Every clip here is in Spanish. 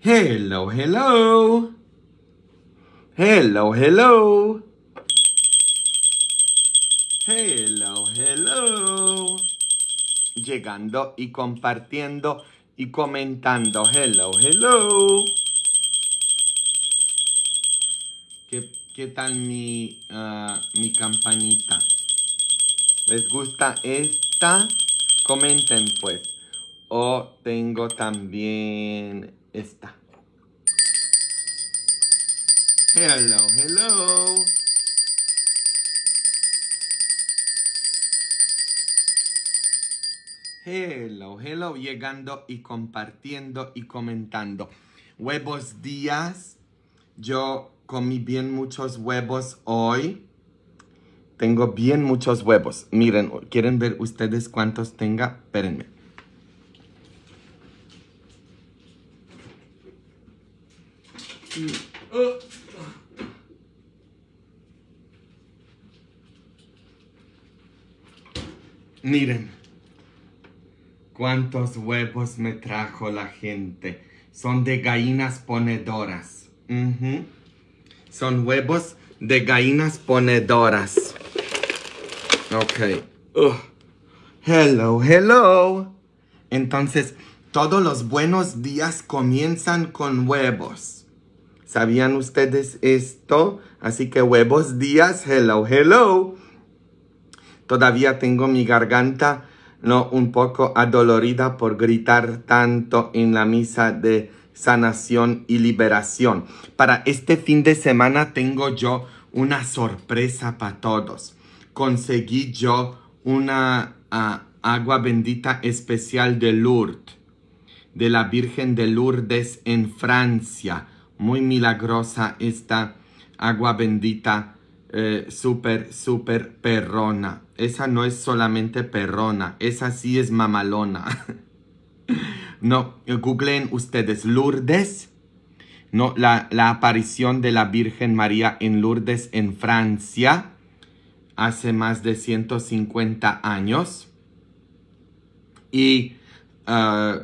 Hello, hello. Hello, hello. Hello, hello. Llegando y compartiendo y comentando. Hello, hello. ¿Qué, tal mi, campañita? Ah, campanita? ¿Les gusta esta? Comenten pues. O oh, tengo también esta. Hello, hello. Hello, hello, llegando y compartiendo y comentando. Huevos días. Yo comí bien muchos huevos hoy. Tengo bien muchos huevos. Miren, ¿quieren ver ustedes cuántos tenga? Espérenme. Miren, cuántos huevos me trajo la gente. Son de gallinas ponedoras. Son huevos de gallinas ponedoras. Ok. Hello, hello. Entonces, todos los buenos días comienzan con huevos. ¿Sabían ustedes esto? Así que huevos días, hello, hello. Todavía tengo mi garganta no un poco adolorida por gritar tanto en la misa de sanación y liberación. Para este fin de semana tengo yo una sorpresa para todos. Conseguí yo una ah, agua bendita especial de Lourdes, de la Virgen de Lourdes en Francia muy milagrosa esta agua bendita, eh, súper, súper perrona. Esa no es solamente perrona, esa sí es mamalona. no, googleen ustedes Lourdes. No, la, la aparición de la Virgen María en Lourdes en Francia hace más de 150 años. Y eh,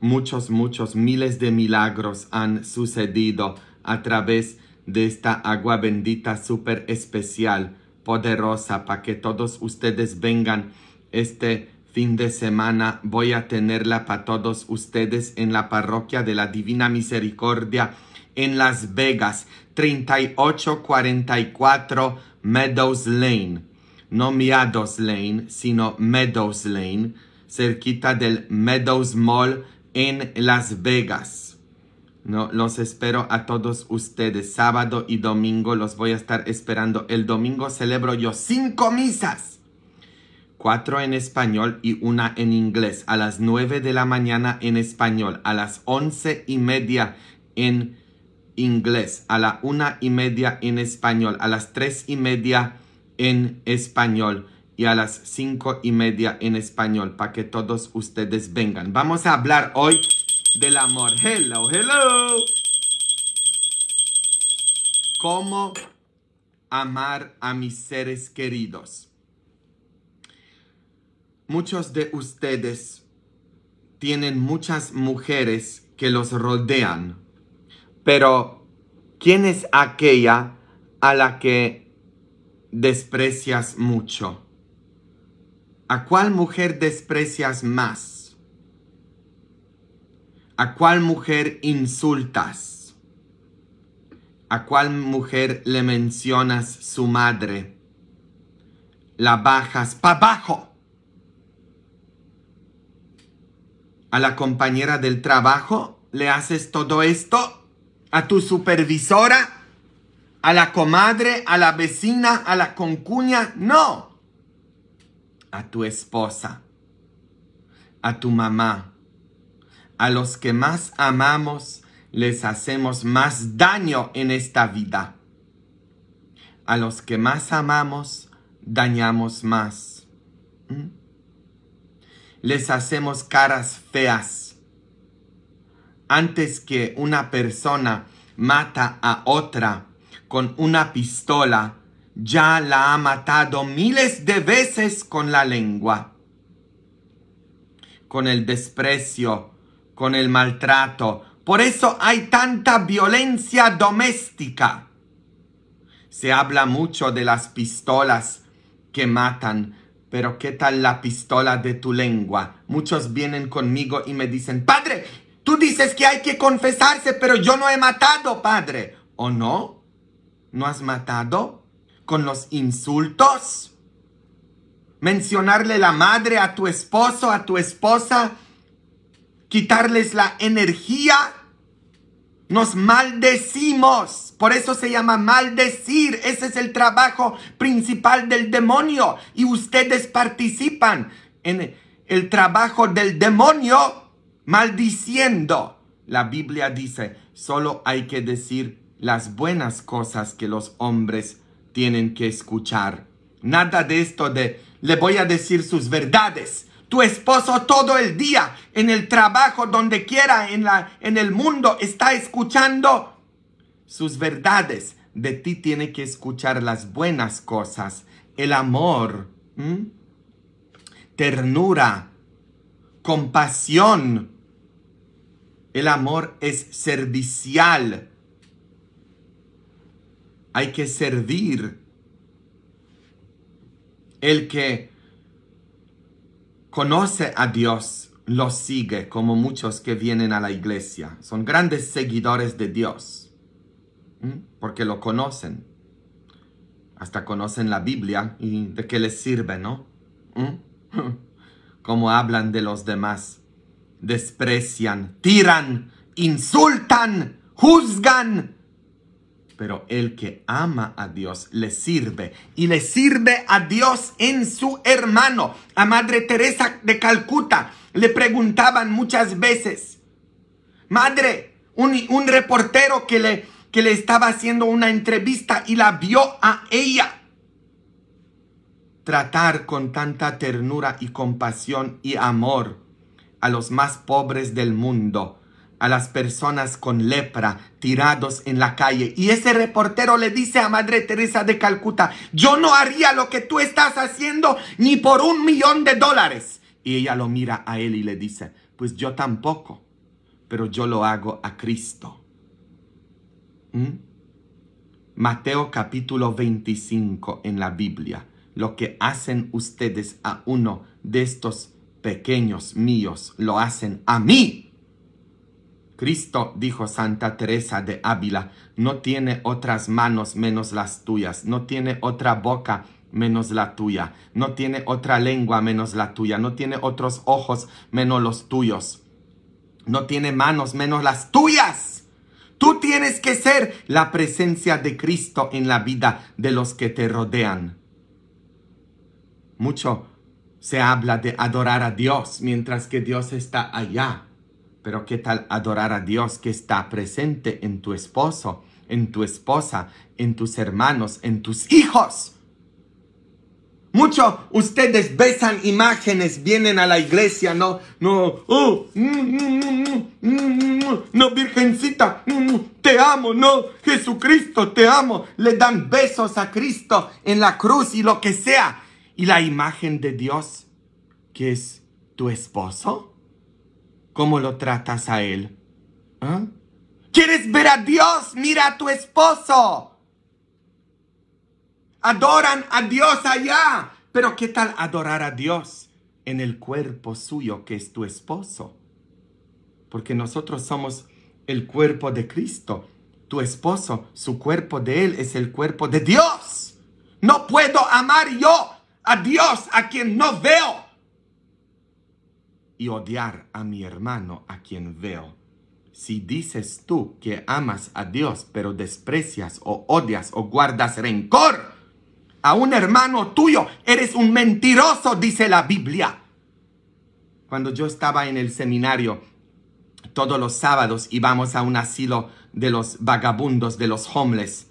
muchos, muchos miles de milagros han sucedido a través de esta agua bendita súper especial, poderosa, para que todos ustedes vengan este fin de semana. Voy a tenerla para todos ustedes en la parroquia de la Divina Misericordia en Las Vegas, 3844 Meadows Lane. No Meadows Lane, sino Meadows Lane, cerquita del Meadows Mall en Las Vegas. No, los espero a todos ustedes. Sábado y domingo los voy a estar esperando. El domingo celebro yo cinco misas. Cuatro en español y una en inglés. A las nueve de la mañana en español. A las once y media en inglés. A la una y media en español. A las tres y media en español y a las cinco y media en español para que todos ustedes vengan. Vamos a hablar hoy del amor. Hello, hello. ¿Cómo amar a mis seres queridos? Muchos de ustedes tienen muchas mujeres que los rodean, pero ¿quién es aquella a la que desprecias mucho? ¿A cuál mujer desprecias más? ¿A cuál mujer insultas? ¿A cuál mujer le mencionas su madre? La bajas para abajo. a la compañera del trabajo, le haces todo esto, a tu supervisora, a la comadre, a la vecina, a la concuña, no a tu esposa, a tu mamá. A los que más amamos les hacemos más daño en esta vida. A los que más amamos dañamos más. ¿Mm? Les hacemos caras feas. Antes que una persona mata a otra con una pistola, ya la ha matado miles de veces con la lengua, con el desprecio, con el maltrato. Por eso hay tanta violencia doméstica. Se habla mucho de las pistolas que matan, pero ¿qué tal la pistola de tu lengua? Muchos vienen conmigo y me dicen, padre, tú dices que hay que confesarse, pero yo no he matado, padre. ¿O no? ¿No has matado? con los insultos. Mencionarle la madre a tu esposo, a tu esposa. Quitarles la energía. Nos maldecimos. Por eso se llama maldecir. Ese es el trabajo principal del demonio. Y ustedes participan en el trabajo del demonio maldiciendo. La Biblia dice, solo hay que decir las buenas cosas que los hombres tienen que escuchar. Nada de esto de le voy a decir sus verdades. Tu esposo todo el día, en el trabajo, donde quiera, en, la, en el mundo, está escuchando sus verdades. De ti tiene que escuchar las buenas cosas, el amor, ternura, compasión. El amor es servicial hay que servir. El que conoce a Dios lo sigue, como muchos que vienen a la iglesia. Son grandes seguidores de Dios, porque lo conocen. Hasta conocen la Biblia y de qué les sirve, ¿no? Como hablan de los demás. Desprecian, tiran, insultan, juzgan pero el que ama a Dios le sirve y le sirve a Dios en su hermano. A Madre Teresa de Calcuta le preguntaban muchas veces, Madre, un, reportero que le, que le estaba haciendo una entrevista y la vio a ella tratar con tanta ternura y compasión y amor a los más pobres del mundo a las personas con lepra tirados en la calle. Y ese reportero le dice a Madre Teresa de Calcuta, yo no haría lo que tú estás haciendo ni por un millón de dólares. Y ella lo mira a él y le dice, pues yo tampoco, pero yo lo hago a Cristo. ¿Mm? Mateo capítulo 25 en la Biblia. Lo que hacen ustedes a uno de estos pequeños míos, lo hacen a mí. Cristo, dijo Santa Teresa de Ávila, no tiene otras manos menos las tuyas, no tiene otra boca menos la tuya, no tiene otra lengua menos la tuya, no tiene otros ojos menos los tuyos, no tiene manos menos las tuyas. Tú tienes que ser la presencia de Cristo en la vida de los que te rodean. Mucho se habla de adorar a Dios mientras que Dios está allá. Pero ¿qué tal adorar a Dios que está presente en tu esposo, en tu esposa, en tus hermanos, en tus hijos? Muchos ustedes besan imágenes, vienen a la iglesia, no, no, oh, mm, mm, mm, no, virgencita, te amo, no, Jesucristo, te amo. Le dan besos a Cristo en la cruz y lo que sea. Y la imagen de Dios, que es tu esposo, cómo lo tratas a él. ¿Ah? ¿Quieres ver a Dios? Mira a tu esposo. Adoran a Dios allá. Pero ¿qué tal adorar a Dios en el cuerpo suyo que es tu esposo? Porque nosotros somos el cuerpo de Cristo. Tu esposo, su cuerpo de él es el cuerpo de Dios. No puedo amar yo a Dios a quien no veo y odiar a mi hermano a quien veo. Si dices tú que amas a Dios, pero desprecias o odias o guardas rencor a un hermano tuyo, eres un mentiroso, dice la Biblia. Cuando yo estaba en el seminario, todos los sábados íbamos a un asilo de los vagabundos, de los homeless.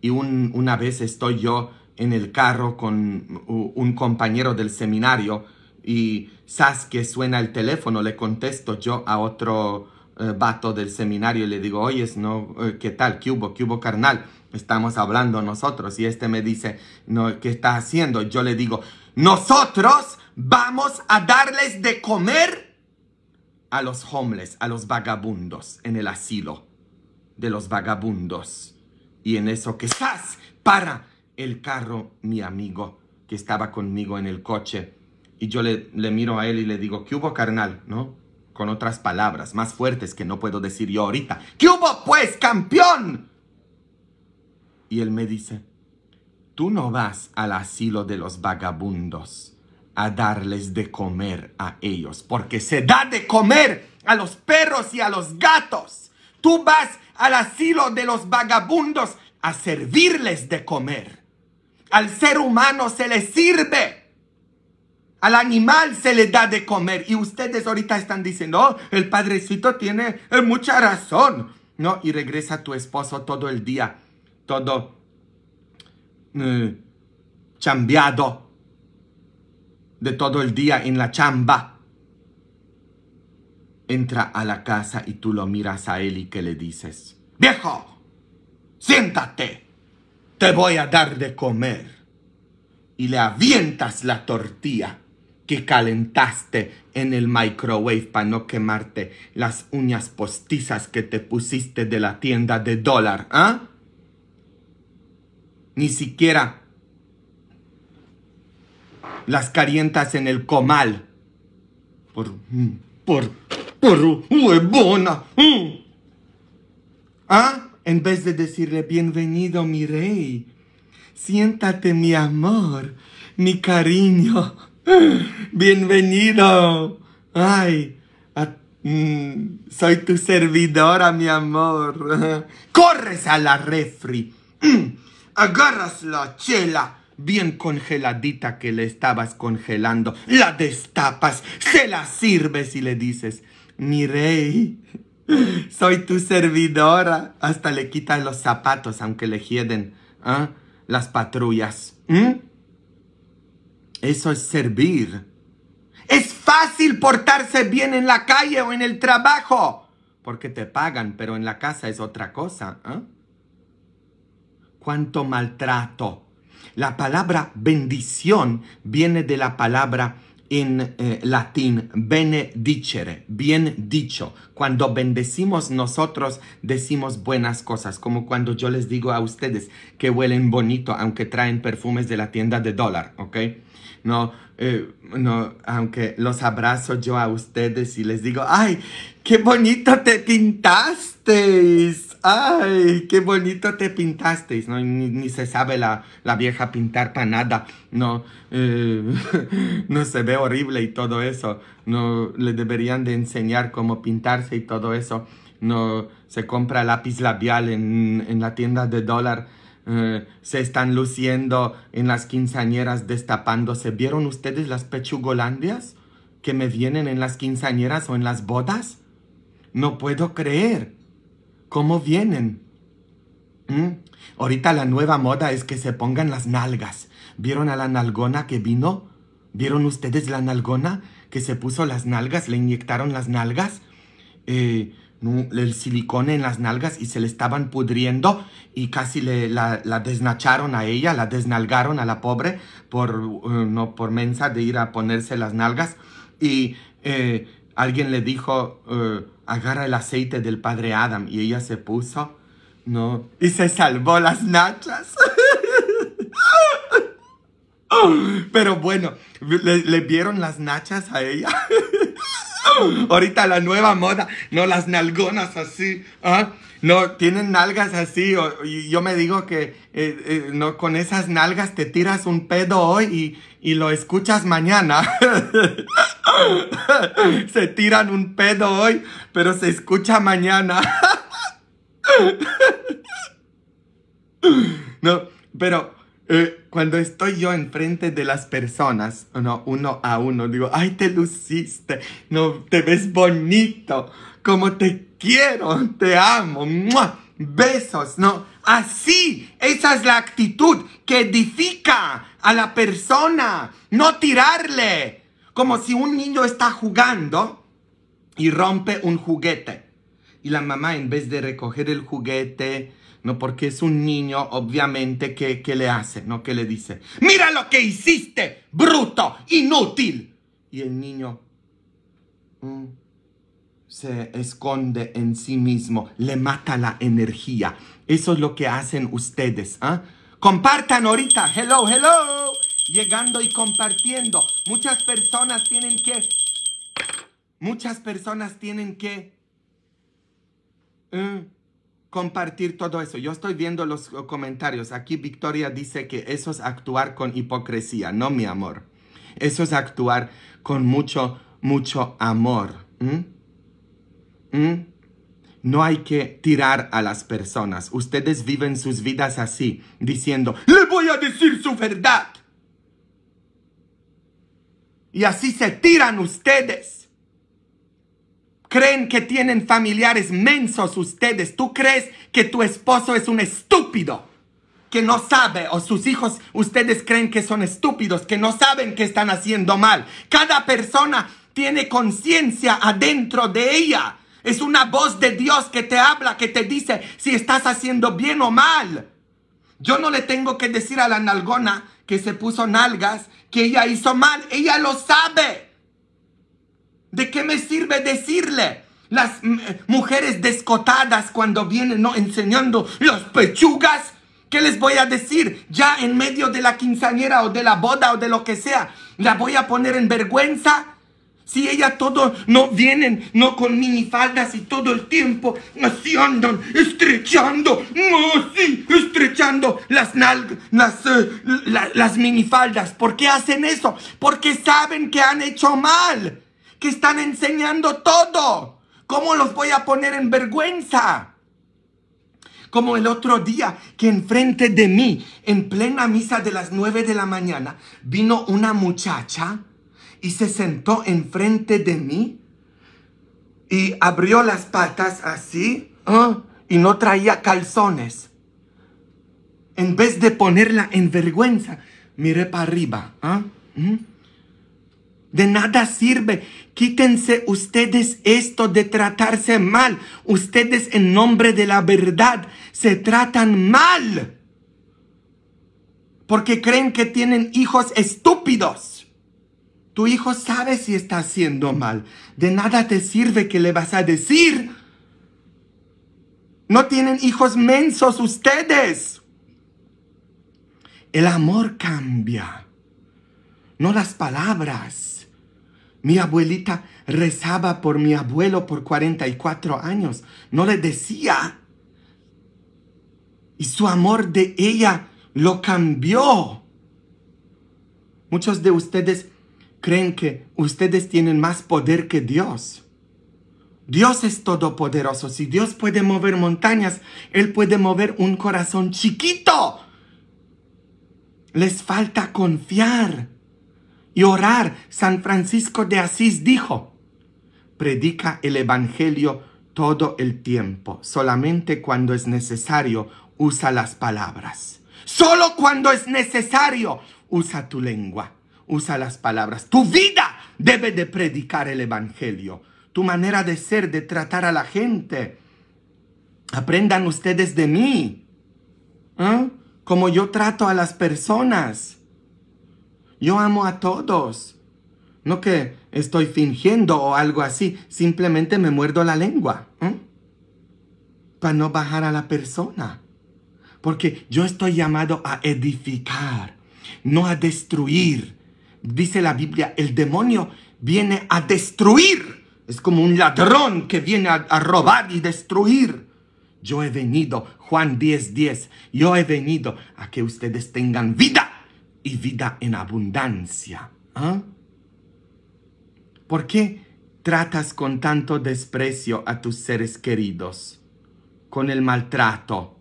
Y una vez estoy yo en el carro con un compañero del seminario y sas que suena el teléfono, le contesto yo a otro bato eh, vato del seminario y le digo, oye, no, eh, ¿qué tal? ¿Qué hubo? ¿Qué hubo, carnal? Estamos hablando nosotros y este me dice, no, ¿qué estás haciendo? Yo le digo, nosotros vamos a darles de comer a los homeless, a los vagabundos en el asilo de los vagabundos. Y en eso que estás, para el carro, mi amigo que estaba conmigo en el coche y yo le, miro a él y le digo, ¿qué hubo, carnal? ¿No? Con otras palabras más fuertes que no puedo decir yo ahorita. ¿Qué hubo, pues, campeón? Y él me dice, tú no vas al asilo de los vagabundos a darles de comer a ellos, porque se da de comer a los perros y a los gatos. Tú vas al asilo de los vagabundos a servirles de comer. Al ser humano se le sirve. Al animal se le da de comer. Y ustedes ahorita están diciendo, oh, el padrecito tiene eh, mucha razón. No, y regresa tu esposo todo el día, todo eh, chambeado de todo el día en la chamba. Entra a la casa y tú lo miras a él y que le dices, viejo, siéntate, te voy a dar de comer. Y le avientas la tortilla que calentaste en el microwave para no quemarte las uñas postizas que te pusiste de la tienda de dólar, ¿ah? Ni siquiera las calientas en el comal. Por, por, por huevona. ¿Ah? En vez de decirle, bienvenido mi rey, siéntate mi amor, mi cariño. Bienvenido. Ay, mm, soy tu servidora, mi amor. Corres a la refri. Agarras la chela bien congeladita que le estabas congelando. La destapas, se la sirves y le dices, mi rey, soy tu servidora. Hasta le quitas los zapatos aunque le hieden ¿ah? las patrullas. Eso es servir. Es fácil portarse bien en la calle o en el trabajo, porque te pagan, pero en la casa es otra cosa. ¿eh? Cuánto maltrato. La palabra bendición viene de la palabra en eh, latín, benedicere, bien dicho. Cuando bendecimos nosotros decimos buenas cosas, como cuando yo les digo a ustedes que huelen bonito, aunque traen perfumes de la tienda de dólar, ¿ok? no, eh, no, aunque los abrazo yo a ustedes y les digo, ay, qué bonito te pintasteis, ay, qué bonito te pintasteis, no, ni, se sabe la, vieja pintar para nada, no, eh, no se ve horrible y todo eso, no, le deberían de enseñar cómo pintarse y todo eso, no, se compra lápiz labial en, en la tienda de dólar, eh, se están luciendo en las quinceañeras destapándose. ¿Vieron ustedes las pechugolandias que me vienen en las quinceañeras o en las bodas? No puedo creer cómo vienen. ¿Mm? Ahorita la nueva moda es que se pongan las nalgas. ¿Vieron a la nalgona que vino? ¿Vieron ustedes la nalgona que se puso las nalgas? ¿Le inyectaron las nalgas? Eh, el silicone en las nalgas y se le estaban pudriendo y casi le, la, desnacharon a ella, la desnalgaron a la pobre por, eh, no, por mensa de ir a ponerse las nalgas y eh, alguien le dijo, eh, agarra el aceite del padre Adam y ella se puso, no, y se salvó las nachas. Pero bueno, le, le vieron las nachas a ella. Ahorita la nueva moda, no las nalgonas así, ¿ah? no tienen nalgas así. y yo me digo que eh, eh, no con esas nalgas te tiras un pedo hoy y, y lo escuchas mañana. se tiran un pedo hoy, pero se escucha mañana. no, pero eh, cuando estoy yo enfrente de las personas, uno, uno a uno, digo, ay, te luciste, no, te ves bonito, como te quiero, te amo, besos, ¿no? Así, esa es la actitud que edifica a la persona, no tirarle, como si un niño está jugando y rompe un juguete. Y la mamá en vez de recoger el juguete, ¿no? Porque es un niño, obviamente, que, le hace, ¿no? Que le dice, mira lo que hiciste, bruto, inútil. Y el niño mm, se esconde en sí mismo, le mata la energía. Eso es lo que hacen ustedes, ¿ah? Compartan ahorita, hello, hello, llegando y compartiendo. Muchas personas tienen que, muchas personas tienen que... Mm, compartir todo eso. Yo estoy viendo los comentarios. Aquí Victoria dice que eso es actuar con hipocresía. No, mi amor. Eso es actuar con mucho, mucho amor. No hay que tirar a las personas. Ustedes viven sus vidas así, diciendo, le voy a decir su verdad. Y así se tiran ustedes creen que tienen familiares mensos ustedes. Tú crees que tu esposo es un estúpido que no sabe, o sus hijos, ustedes creen que son estúpidos, que no saben que están haciendo mal. Cada persona tiene conciencia adentro de ella. Es una voz de Dios que te habla, que te dice si estás haciendo bien o mal. Yo no le tengo que decir a la nalgona que se puso nalgas que ella hizo mal. Ella lo sabe. ¿De qué me sirve decirle? Las eh, mujeres descotadas cuando vienen ¿no? enseñando las pechugas. ¿Qué les voy a decir? Ya en medio de la quinceañera o de la boda o de lo que sea, ¿la voy a poner en vergüenza? Si ella todo no vienen, no con minifaldas y todo el tiempo, así andan, estrechando, así, estrechando las las, eh, las minifaldas. ¿Por qué hacen eso? Porque saben que han hecho mal que están enseñando todo. ¿Cómo los voy a poner en vergüenza? Como el otro día que enfrente de mí, en plena misa de las nueve de la mañana, vino una muchacha y se sentó enfrente de mí y abrió las patas así ¿ah? y no traía calzones. En vez de ponerla en vergüenza, miré para arriba. ¿eh? De nada sirve. Quítense ustedes esto de tratarse mal. Ustedes en nombre de la verdad se tratan mal. Porque creen que tienen hijos estúpidos. Tu hijo sabe si está haciendo mal. De nada te sirve que le vas a decir. No tienen hijos mensos ustedes. El amor cambia, no las palabras. Mi abuelita rezaba por mi abuelo por 44 años. No le decía. Y su amor de ella lo cambió. Muchos de ustedes creen que ustedes tienen más poder que Dios. Dios es todopoderoso. Si Dios puede mover montañas, Él puede mover un corazón chiquito. Les falta confiar y orar, San Francisco de Asís dijo, predica el Evangelio todo el tiempo, solamente cuando es necesario usa las palabras. Solo cuando es necesario usa tu lengua, usa las palabras. Tu vida debe de predicar el Evangelio, tu manera de ser, de tratar a la gente. Aprendan ustedes de mí, ¿eh? como yo trato a las personas. Yo amo a todos. No que estoy fingiendo o algo así. Simplemente me muerdo la lengua. ¿eh? Para no bajar a la persona. Porque yo estoy llamado a edificar, no a destruir. Dice la Biblia, el demonio viene a destruir. Es como un ladrón que viene a, robar y destruir. Yo he venido, Juan 10:10, yo he venido a que ustedes tengan vida y vida en abundancia. ¿Ah? ¿Por qué tratas con tanto desprecio a tus seres queridos? Con el maltrato.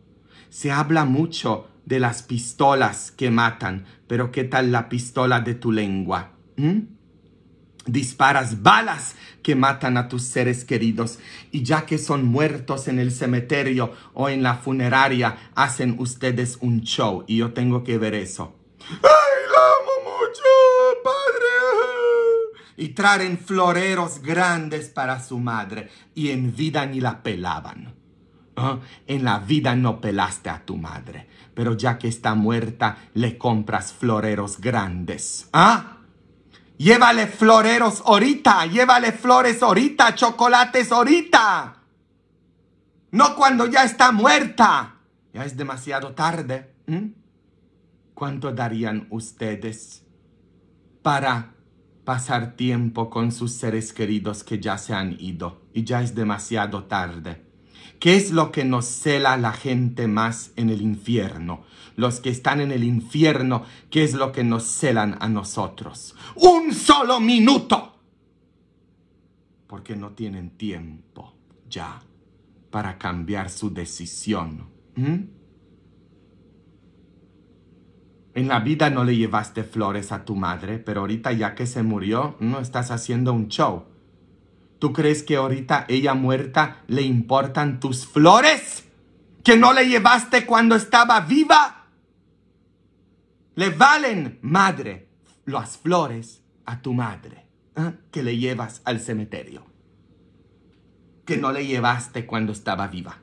Se habla mucho de las pistolas que matan, pero ¿qué tal la pistola de tu lengua? ¿Mm? Disparas balas que matan a tus seres queridos y ya que son muertos en el cementerio o en la funeraria, hacen ustedes un show y yo tengo que ver eso. ¡Ay, la amo mucho, padre! Y traen floreros grandes para su madre. Y en vida ni la pelaban. ¿Ah? En la vida no pelaste a tu madre. Pero ya que está muerta, le compras floreros grandes. ¿Ah? Llévale floreros ahorita, llévale flores ahorita, chocolates ahorita. No cuando ya está muerta. Ya es demasiado tarde. ¿Cuánto darían ustedes para pasar tiempo con sus seres queridos que ya se han ido y ya es demasiado tarde? ¿Qué es lo que nos cela la gente más en el infierno? Los que están en el infierno, ¿qué es lo que nos celan a nosotros? Un solo minuto. Porque no tienen tiempo ya para cambiar su decisión. En la vida no le llevaste flores a tu madre, pero ahorita ya que se murió, no estás haciendo un show. ¿Tú crees que ahorita ella muerta le importan tus flores? ¿Que no le llevaste cuando estaba viva? Le valen, madre, las flores a tu madre ¿ah? que le llevas al cementerio. Que no le llevaste cuando estaba viva.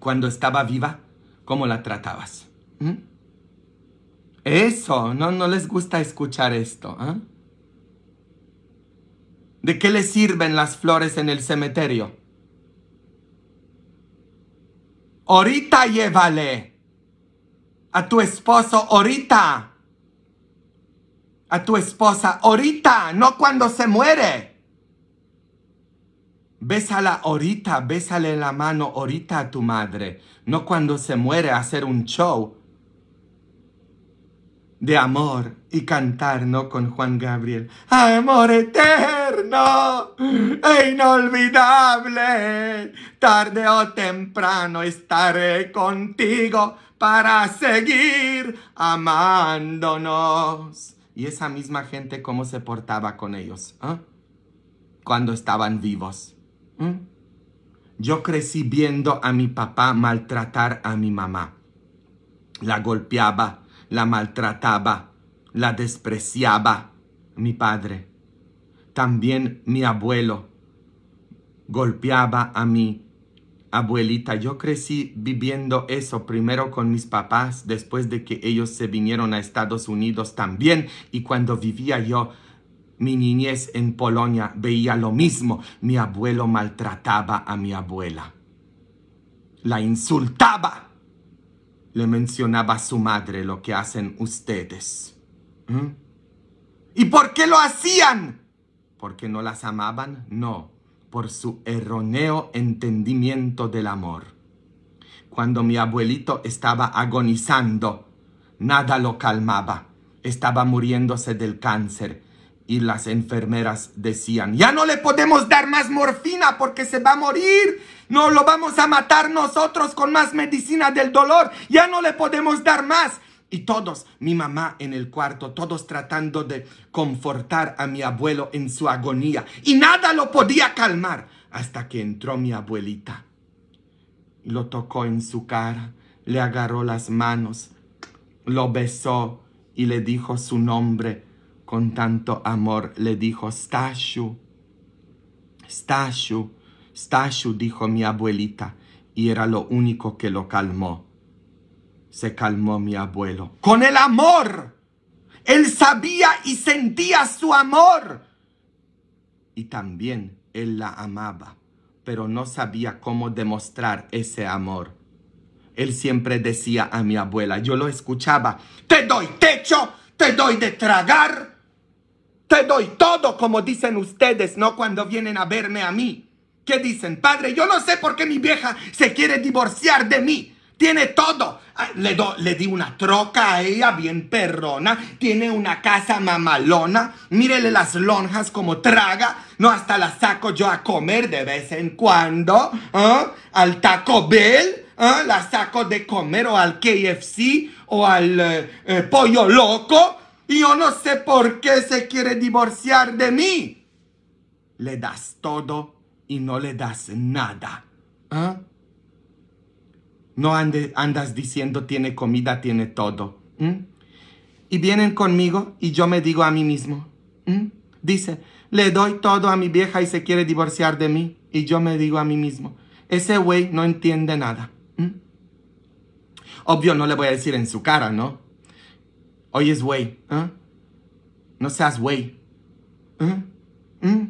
Cuando estaba viva, ¿cómo la tratabas? ¿Mm? Eso, no, les gusta escuchar esto. ¿eh? ¿De qué le sirven las flores en el cementerio? Ahorita llévale a tu esposo, ahorita. A tu esposa, ahorita, no cuando se muere. Bésala ahorita, bésale la mano ahorita a tu madre, no cuando se muere hacer un show de amor y cantar, ¿no? Con Juan Gabriel. Amor eterno e inolvidable, tarde o temprano estaré contigo para seguir amándonos. Y esa misma gente, ¿cómo se portaba con ellos? Ah? Cuando estaban vivos. Yo crecí viendo a mi papá maltratar a mi mamá. La golpeaba, la maltrataba, la despreciaba mi padre. También mi abuelo golpeaba a mi abuelita. Yo crecí viviendo eso primero con mis papás, después de que ellos se vinieron a Estados Unidos también. Y cuando vivía yo mi niñez en Polonia, veía lo mismo. Mi abuelo maltrataba a mi abuela. La insultaba le mencionaba a su madre lo que hacen ustedes. ¿Mm? ¿Y por qué lo hacían? ¿Porque no las amaban? No, por su erróneo entendimiento del amor. Cuando mi abuelito estaba agonizando, nada lo calmaba. Estaba muriéndose del cáncer y las enfermeras decían, ya no le podemos dar más morfina porque se va a morir. No lo vamos a matar nosotros con más medicina del dolor. Ya no le podemos dar más. Y todos, mi mamá en el cuarto, todos tratando de confortar a mi abuelo en su agonía. Y nada lo podía calmar hasta que entró mi abuelita. Lo tocó en su cara, le agarró las manos, lo besó y le dijo su nombre con tanto amor le dijo, Stashu, Stashu, Stashu, dijo mi abuelita, y era lo único que lo calmó. Se calmó mi abuelo. Con el amor. Él sabía y sentía su amor. Y también él la amaba, pero no sabía cómo demostrar ese amor. Él siempre decía a mi abuela, yo lo escuchaba, te doy techo, te doy de tragar, te doy todo como dicen ustedes, no cuando vienen a verme a mí. ¿Qué dicen? Padre, yo no sé por qué mi vieja se quiere divorciar de mí. Tiene todo. Ah, le, do, le di una troca a ella bien perrona. Tiene una casa mamalona. Mírele las lonjas como traga. No, hasta la saco yo a comer de vez en cuando. ¿eh? Al Taco Bell. ¿eh? La saco de comer o al KFC o al eh, eh, Pollo Loco y yo no sé por qué se quiere divorciar de mí. Le das todo y no le das nada. ¿Ah? No andas diciendo tiene comida, tiene todo. Y vienen conmigo y yo me digo a mí mismo. Dice, le doy todo a mi vieja y se quiere divorciar de mí. Y yo me digo a mí mismo, ese güey no entiende nada. Obvio no le voy a decir en su cara, ¿no? Oye, es güey. ¿Ah? No seas güey. ¿Ah? ¿Mm?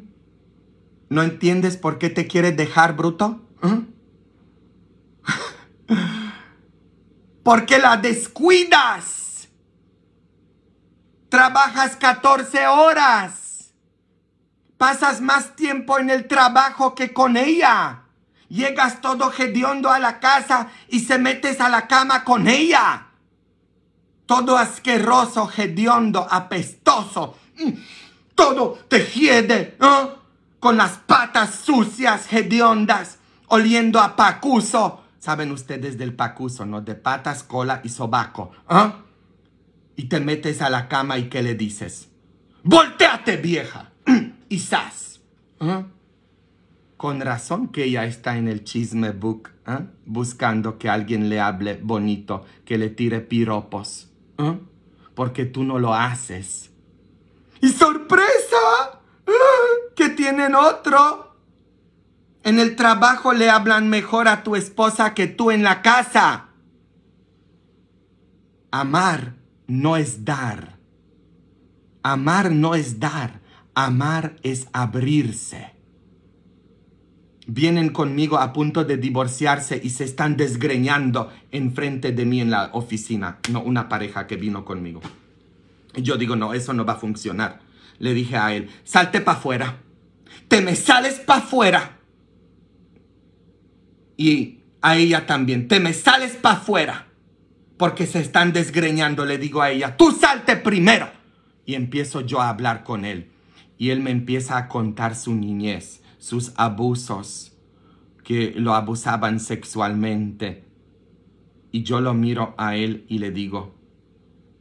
¿No entiendes por qué te quieres dejar, bruto? ¿Ah? Porque la descuidas. Trabajas 14 horas. Pasas más tiempo en el trabajo que con ella. Llegas todo hediondo a la casa y se metes a la cama con ella todo asqueroso, hediondo, apestoso, mm. todo te hiede, con las patas sucias, hediondas, oliendo a pacuso. Saben ustedes del pacuso, ¿no? De patas, cola y sobaco. ¿ah? Y te metes a la cama y ¿qué le dices? ¡Volteate, vieja! Mm. y ¡zas! ¿ah? Con razón que ella está en el chisme book, ¿ah? buscando que alguien le hable bonito, que le tire piropos. ¿Eh? porque tú no lo haces. ¡Y sorpresa! ¡Ah! Que tienen otro. En el trabajo le hablan mejor a tu esposa que tú en la casa. Amar no es dar. Amar no es dar. Amar es abrirse vienen conmigo a punto de divorciarse y se están desgreñando enfrente de mí en la oficina. No, una pareja que vino conmigo. Yo digo, no, eso no va a funcionar. Le dije a él, salte para fuera. Te me sales para fuera. Y a ella también, te me sales para fuera. Porque se están desgreñando, le digo a ella, tú salte primero. Y empiezo yo a hablar con él. Y él me empieza a contar su niñez sus abusos, que lo abusaban sexualmente. Y yo lo miro a él y le digo,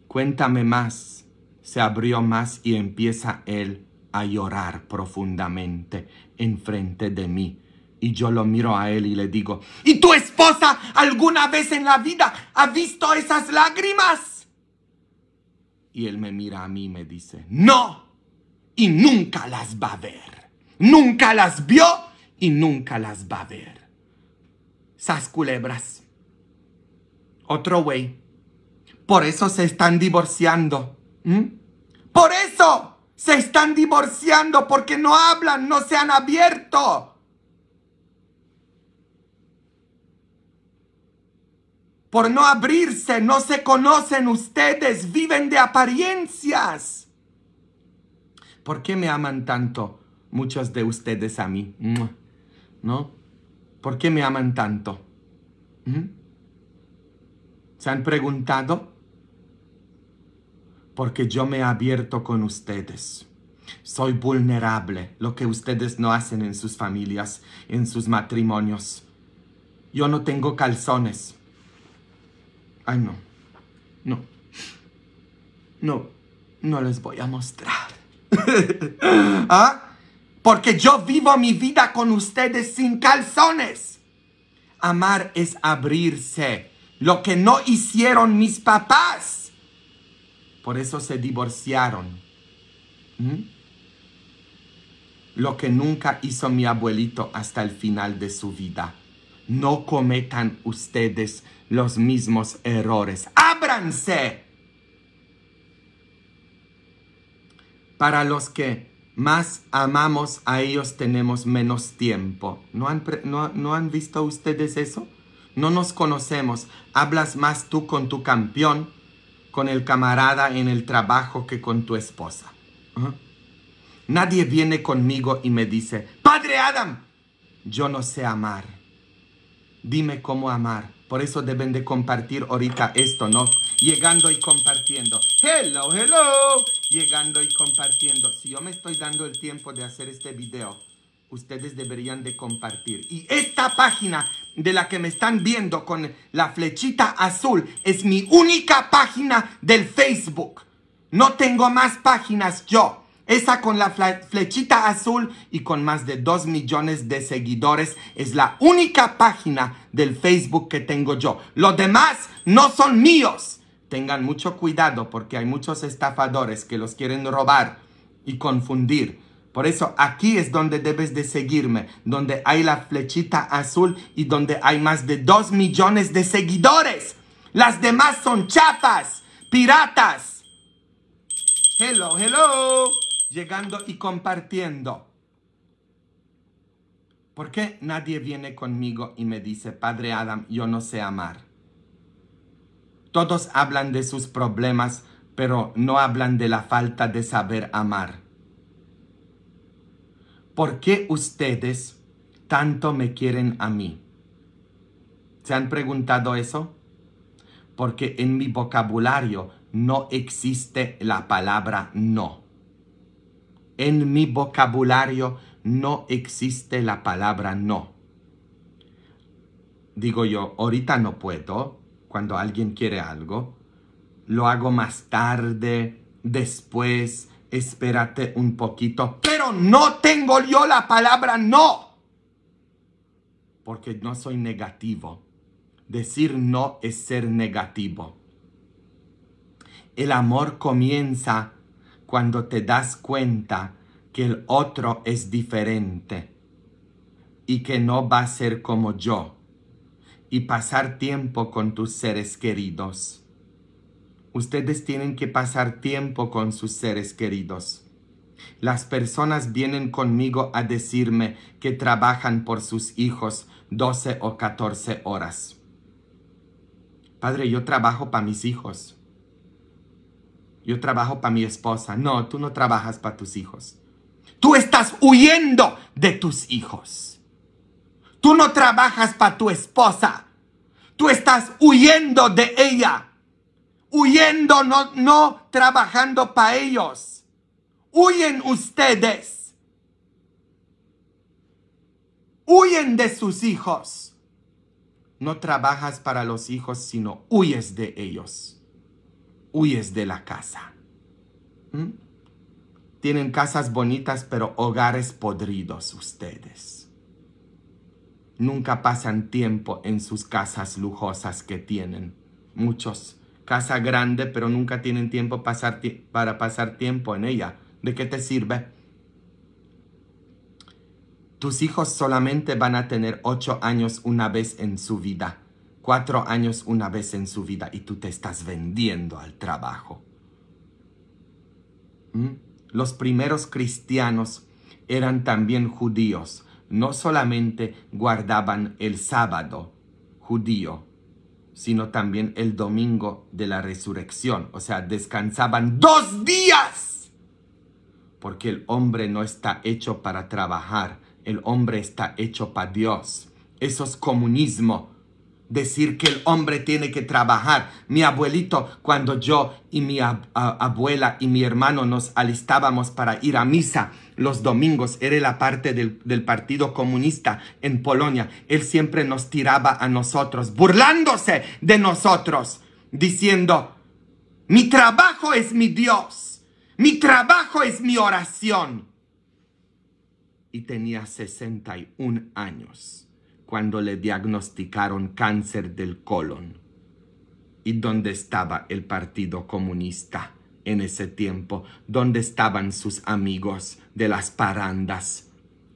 cuéntame más. Se abrió más y empieza él a llorar profundamente enfrente de mí. Y yo lo miro a él y le digo, ¿y tu esposa alguna vez en la vida ha visto esas lágrimas? Y él me mira a mí y me dice, no, y nunca las va a ver. Nunca las vio y nunca las va a ver. Esas culebras. Otro güey. Por eso se están divorciando. ¿Mm? Por eso se están divorciando porque no hablan, no se han abierto. Por no abrirse, no se conocen ustedes, viven de apariencias. ¿Por qué me aman tanto? muchos de ustedes a mí. ¿No? ¿Por qué me aman tanto? ¿Mm? ¿Se han preguntado? Porque yo me he abierto con ustedes. Soy vulnerable, lo que ustedes no hacen en sus familias, en sus matrimonios. Yo no tengo calzones. Ay, no. No. No. No les voy a mostrar. ¿Ah? porque yo vivo mi vida con ustedes sin calzones. Amar es abrirse, lo que no hicieron mis papás. Por eso se divorciaron. ¿Mm? Lo que nunca hizo mi abuelito hasta el final de su vida. No cometan ustedes los mismos errores. Ábranse. Para los que más amamos a ellos tenemos menos tiempo. ¿No han, no, han, visto ustedes eso? No nos conocemos. Hablas más tú con tu campeón, con el camarada en el trabajo que con tu esposa. Nadie viene conmigo y me dice, Padre Adam, yo no sé amar. Dime cómo amar. Por eso deben de compartir ahorita esto, ¿no? Llegando y compartiendo. Hello, hello. Llegando y compartiendo. Si yo me estoy dando el tiempo de hacer este video, ustedes deberían de compartir. Y esta página de la que me están viendo con la flechita azul es mi única página del Facebook. No tengo más páginas yo. Esa con la flechita azul y con más de 2 millones de seguidores es la única página del Facebook que tengo yo. Los demás no son míos. Tengan mucho cuidado porque hay muchos estafadores que los quieren robar y confundir. Por eso aquí es donde debes de seguirme, donde hay la flechita azul y donde hay más de 2 millones de seguidores. Las demás son chafas, piratas. Hello, hello llegando y compartiendo. ¿Por qué nadie viene conmigo y me dice, Padre Adam, yo no sé amar? Todos hablan de sus problemas, pero no hablan de la falta de saber amar. ¿Por qué ustedes tanto me quieren a mí? ¿Se han preguntado eso? Porque en mi vocabulario no existe la palabra no. En mi vocabulario no existe la palabra no. Digo yo, ahorita no puedo, cuando alguien quiere algo. Lo hago más tarde, después, espérate un poquito. Pero no tengo yo la palabra no. Porque no soy negativo. Decir no es ser negativo. El amor comienza cuando te das cuenta que el otro es diferente y que no va a ser como yo y pasar tiempo con tus seres queridos. Ustedes tienen que pasar tiempo con sus seres queridos. Las personas vienen conmigo a decirme que trabajan por sus hijos 12 o 14 horas. Padre, yo trabajo para mis hijos yo trabajo para mi esposa. No, tú no trabajas para tus hijos. Tú estás huyendo de tus hijos. Tú no trabajas para tu esposa. Tú estás huyendo de ella. Huyendo, no, no trabajando para ellos. Huyen ustedes. Huyen de sus hijos. No trabajas para los hijos, sino huyes de ellos huyes de la casa. ¿Mm? Tienen casas bonitas, pero hogares podridos ustedes. Nunca pasan tiempo en sus casas lujosas que tienen. Muchos. Casa grande, pero nunca tienen tiempo para pasar tiempo en ella. ¿De qué te sirve? Tus hijos solamente van a tener ocho años una vez en su vida cuatro años una vez en su vida y tú te estás vendiendo al trabajo. ¿Mm? Los primeros cristianos eran también judíos. No solamente guardaban el sábado judío, sino también el domingo de la resurrección. O sea, descansaban dos días. Porque el hombre no está hecho para trabajar. El hombre está hecho para Dios. Eso es comunismo decir que el hombre tiene que trabajar. Mi abuelito, cuando yo y mi abuela y mi hermano nos alistábamos para ir a misa los domingos, era la parte del, del, Partido Comunista en Polonia, él siempre nos tiraba a nosotros, burlándose de nosotros, diciendo, mi trabajo es mi Dios, mi trabajo es mi oración. Y tenía 61 años cuando le diagnosticaron cáncer del colon y dónde estaba el Partido Comunista en ese tiempo, dónde estaban sus amigos de las parandas,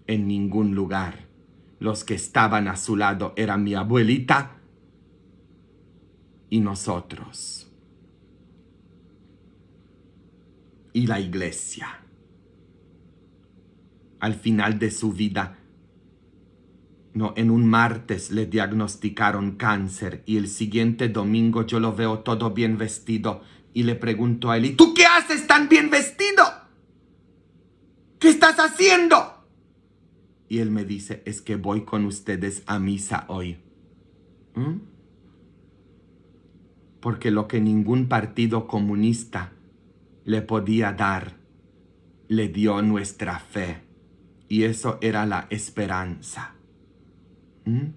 en ningún lugar. Los que estaban a su lado eran mi abuelita y nosotros. Y la iglesia. Al final de su vida, no, en un martes le diagnosticaron cáncer y el siguiente domingo yo lo veo todo bien vestido y le pregunto a él, ¿y tú qué haces tan bien vestido? ¿Qué estás haciendo? Y él me dice, es que voy con ustedes a misa hoy. ¿Mm? Porque lo que ningún partido comunista le podía dar, le dio nuestra fe. Y eso era la esperanza. ¿Mm?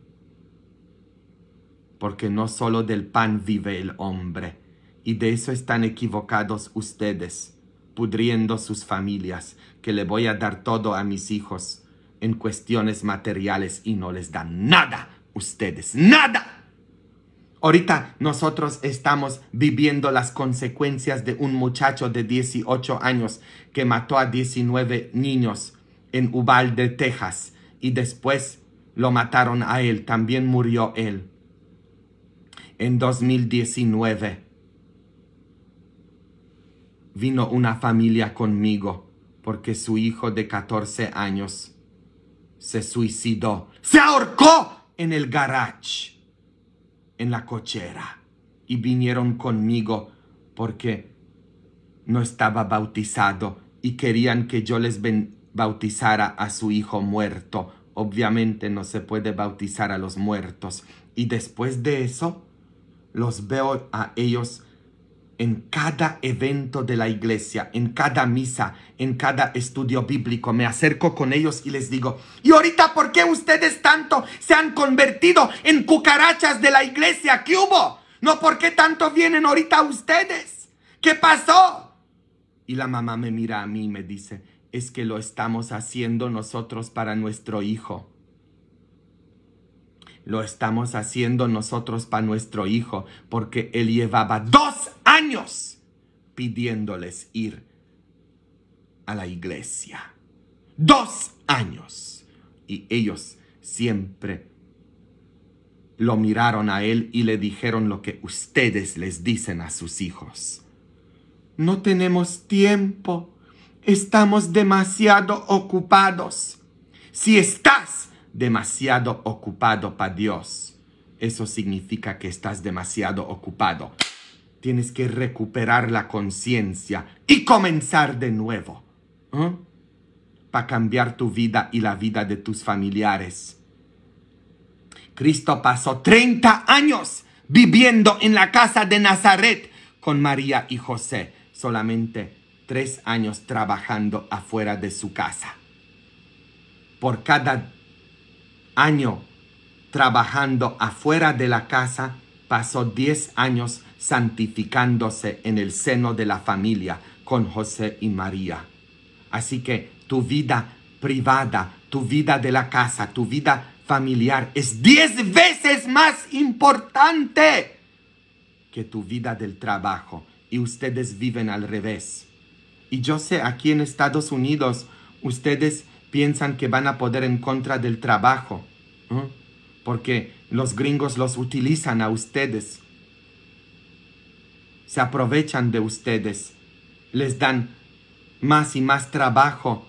Porque no solo del pan vive el hombre, y de eso están equivocados ustedes, pudriendo sus familias, que le voy a dar todo a mis hijos en cuestiones materiales y no les dan nada, ustedes, nada. Ahorita nosotros estamos viviendo las consecuencias de un muchacho de 18 años que mató a 19 niños en Ubalde, Texas, y después lo mataron a él, también murió él en 2019. Vino una familia conmigo porque su hijo de 14 años se suicidó, se ahorcó en el garage, en la cochera. Y vinieron conmigo porque no estaba bautizado y querían que yo les bautizara a su hijo muerto Obviamente no se puede bautizar a los muertos. Y después de eso, los veo a ellos en cada evento de la iglesia, en cada misa, en cada estudio bíblico. Me acerco con ellos y les digo, ¿y ahorita por qué ustedes tanto se han convertido en cucarachas de la iglesia? ¿Qué hubo? No, ¿por qué tanto vienen ahorita ustedes? ¿Qué pasó? Y la mamá me mira a mí y me dice, es que lo estamos haciendo nosotros para nuestro Hijo. Lo estamos haciendo nosotros para nuestro Hijo, porque Él llevaba dos años pidiéndoles ir a la iglesia. Dos años. Y ellos siempre lo miraron a él y le dijeron lo que ustedes les dicen a sus hijos. No tenemos tiempo estamos demasiado ocupados. Si estás demasiado ocupado para Dios, eso significa que estás demasiado ocupado. Tienes que recuperar la conciencia y comenzar de nuevo. ¿eh? Para cambiar tu vida y la vida de tus familiares. Cristo pasó 30 años viviendo en la casa de Nazaret con María y José. Solamente tres años trabajando afuera de su casa. Por cada año trabajando afuera de la casa, pasó diez años santificándose en el seno de la familia con José y María. Así que tu vida privada, tu vida de la casa, tu vida familiar es diez veces más importante que tu vida del trabajo y ustedes viven al revés. Y yo sé, aquí en Estados Unidos, ustedes piensan que van a poder en contra del trabajo, porque los gringos los utilizan a ustedes, se aprovechan de ustedes, les dan más y más trabajo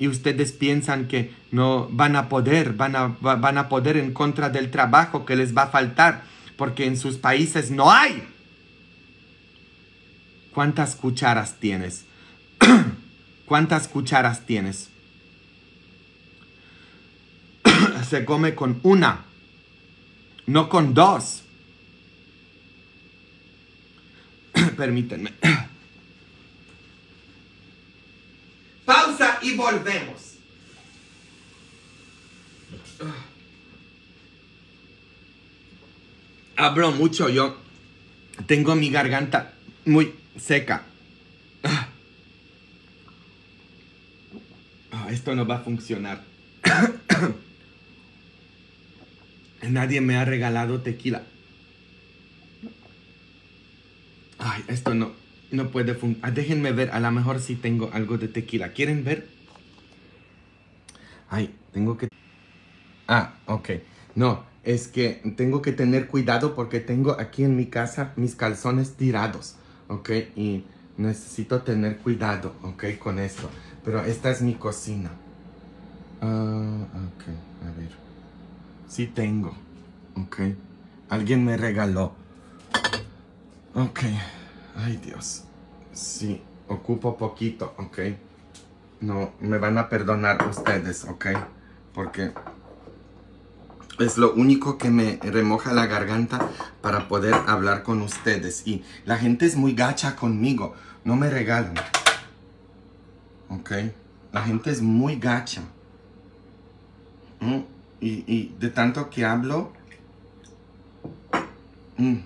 y ustedes piensan que no van a poder, van a poder en contra del trabajo que les va a faltar, porque en sus países no hay. ¿Cuántas cucharas tienes? ¿Cuántas cucharas tienes? Se come con una, no con dos. Permítanme. Pausa y volvemos. Hablo mucho, yo tengo mi garganta muy seca. esto no va a funcionar. Nadie me ha regalado tequila. Ay, esto no, no puede funcionar. Ah, déjenme ver, a lo mejor sí tengo algo de tequila. ¿Quieren ver? Ay, tengo que... Ah, ok. No, es que tengo que tener cuidado porque tengo aquí en mi casa mis calzones tirados, ¿ok? Y necesito tener cuidado, ¿ok? Con esto. Pero esta es mi cocina. Ah, ok. A ver. Sí tengo. Ok. Alguien me regaló. Ok. Ay, Dios. Sí, ocupo poquito, ok. No, me van a perdonar ustedes, ok. Porque es lo único que me remoja la garganta para poder hablar con ustedes. Y la gente es muy gacha conmigo. No me regalan. ¿ok? La gente es muy gacha. y, de tanto que hablo... Mm.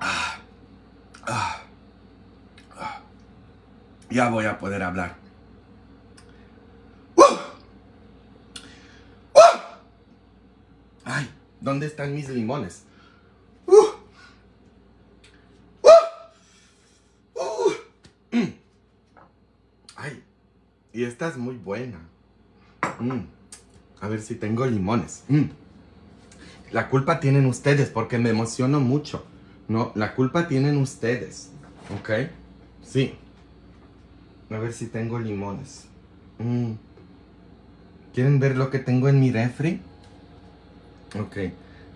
Ah, ah, ah. ya voy a poder hablar. ¡Uh! ¡Uh! Ay, ¿dónde están mis limones? Y esta es muy buena. Mm. A ver si tengo limones. Mm. La culpa tienen ustedes porque me emociono mucho. No, la culpa tienen ustedes. ¿Ok? Sí. A ver si tengo limones. Mm. ¿Quieren ver lo que tengo en mi refri? Ok.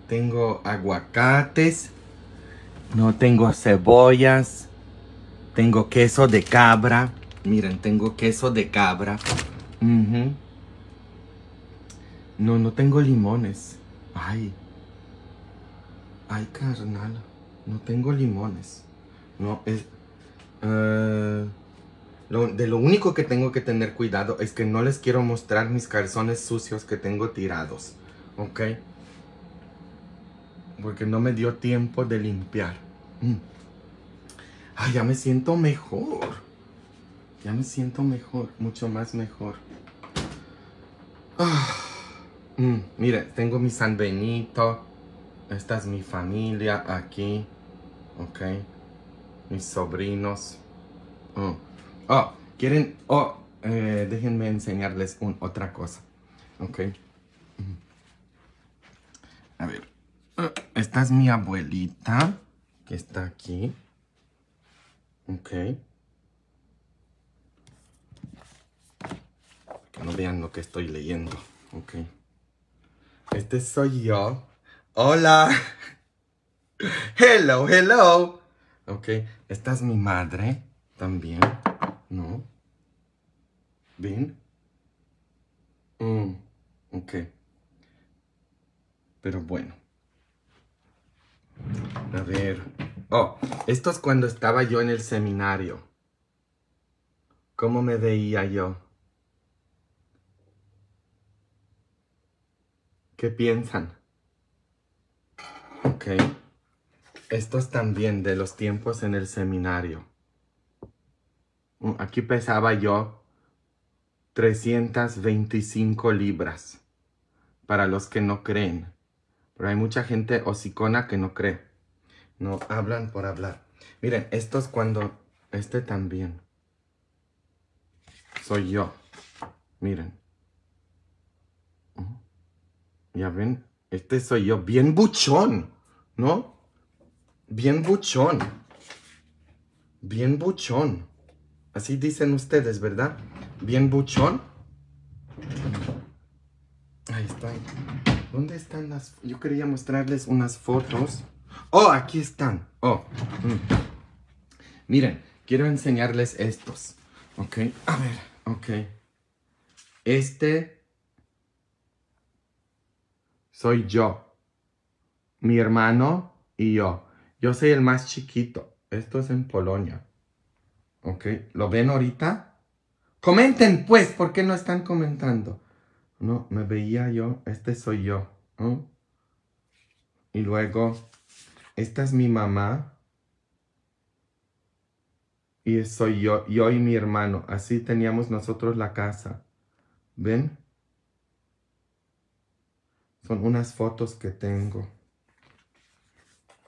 Tengo aguacates. No tengo cebollas. Tengo queso de cabra. Miren, tengo queso de cabra. No, no tengo limones. Ay. Ay, carnal. No tengo limones. No, es... Eh, lo, de lo único que tengo que tener cuidado es que no les quiero mostrar mis calzones sucios que tengo tirados. ¿Ok? Porque no me dio tiempo de limpiar. Mm. Ay, ya me siento mejor. Ya me siento mejor, mucho más mejor. Ah. Mm, mire, tengo mi San Benito. Esta es mi familia aquí. Ok. Mis sobrinos. Oh, oh quieren. Oh, eh, déjenme enseñarles otra cosa. Ok. A ver. Esta es mi abuelita. Que está aquí. Ok. no vean lo que estoy leyendo. Ok. Este soy yo. Hola. Hello, hello. Ok, esta es mi madre también. ¿No? ¿Ven? Mm, ok. Pero bueno. A ver. Oh, esto es cuando estaba yo en el seminario. ¿Cómo me veía yo? ¿Qué piensan? Ok. Estos también de los tiempos en el seminario. Mm, aquí pesaba yo 325 libras. Para los que no creen. Pero hay mucha gente hocicona que no cree. No hablan por hablar. Miren, esto es cuando... Este también. Soy yo. Miren. Ya ven, este soy yo, bien buchón, ¿no? Bien buchón. Bien buchón. Así dicen ustedes, ¿verdad? Bien buchón. Ahí está. ¿Dónde están las...? Yo quería mostrarles unas fotos. ¡Oh, aquí están! ¡Oh! Mm. Miren, quiero enseñarles estos. ¿Ok? A ver, ok. Este soy yo, mi hermano y yo. Yo soy el más chiquito. Esto es en Polonia. ¿Ok? ¿Lo ven ahorita? Comenten pues, ¿por qué no están comentando? No, me veía yo, este soy yo. Y luego, esta es mi mamá. Y soy yo, yo y mi hermano. Así teníamos nosotros la casa. ¿Ven? Son unas fotos que tengo.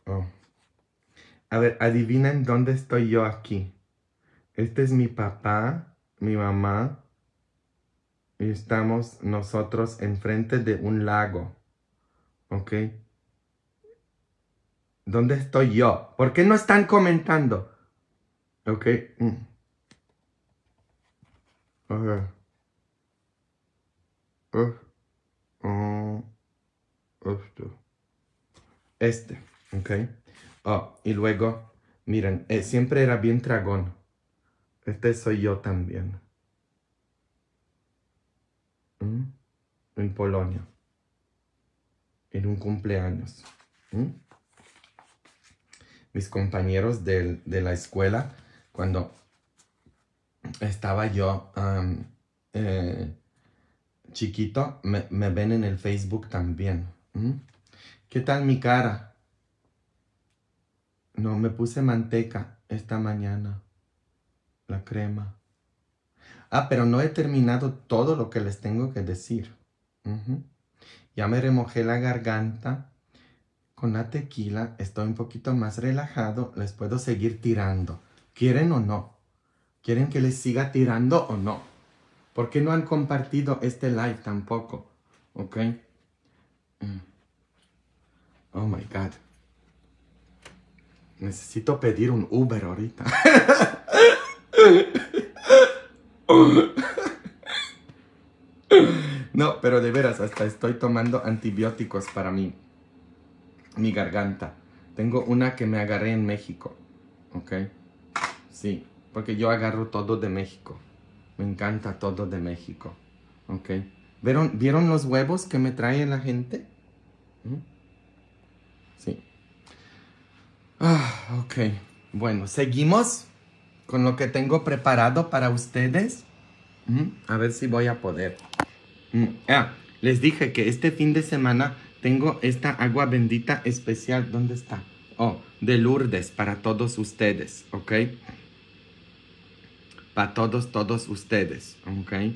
Oh. A ver, adivinen dónde estoy yo aquí. Este es mi papá, mi mamá. Y estamos nosotros enfrente de un lago. ¿Ok? ¿Dónde estoy yo? ¿Por qué no están comentando? ¿Ok? Mm. Okay. Oh este, ¿ok? Oh, y luego, miren, eh, siempre era bien dragón. Este soy yo también. ¿Mm? En Polonia. En un cumpleaños. ¿Mm? Mis compañeros de la escuela, cuando estaba yo eh, chiquito, me, me ven en el Facebook también. ¿Qué tal mi cara? No, me puse manteca esta mañana, la crema. Ah, pero no he terminado todo lo que les tengo que decir. Ya me remojé la garganta con la tequila, estoy un poquito más relajado, les puedo seguir tirando. ¿Quieren o no? ¿Quieren que les siga tirando o no? porque no han compartido este live tampoco? ¿Ok? Mm. Oh my God. Necesito pedir un Uber ahorita. No, pero de veras, hasta estoy tomando antibióticos para mí. Mi garganta. Tengo una que me agarré en México. ¿Ok? Sí, porque yo agarro todo de México. Me encanta todo de México. ¿Ok? ¿Vieron, ¿vieron los huevos que me trae la gente? Sí. Ah, ok. Bueno, seguimos con lo que tengo preparado para ustedes. A ver si voy a poder. Ah, les dije que este fin de semana tengo esta agua bendita especial. ¿Dónde está? Oh, de Lourdes para todos ustedes, ¿ok? Para todos, todos ustedes, ¿ok?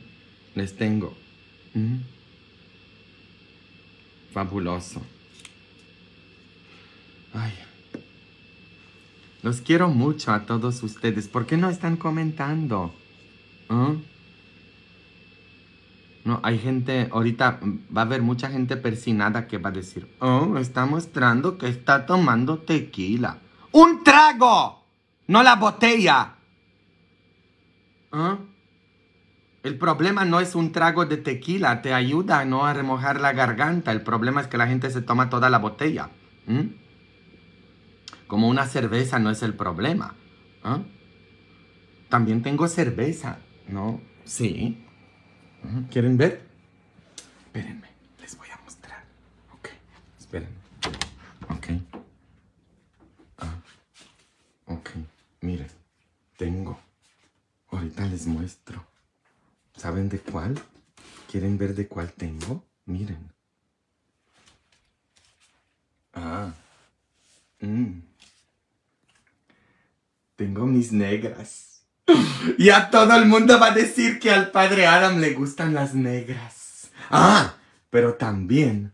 Les tengo fabuloso. Ay. Los quiero mucho a todos ustedes. ¿Por qué no están comentando? ¿Ah? No, hay gente, ahorita va a haber mucha gente persinada que va a decir, oh, está mostrando que está tomando tequila. ¡Un trago! No la botella. ¿Ah? El problema no es un trago de tequila, te ayuda ¿no? a remojar la garganta. El problema es que la gente se toma toda la botella. Como una cerveza no es el problema. ¿ah? También tengo cerveza, ¿no? Sí. ¿Quieren ver? Espérenme, les voy a mostrar. Ok, espérenme. Ok. Ah, ok, miren, tengo. Ahorita les muestro. ¿Saben de cuál? ¿Quieren ver de cuál tengo? Miren. Ah. Mm. Tengo mis negras. y a todo el mundo va a decir que al padre Adam le gustan las negras. Ah, pero también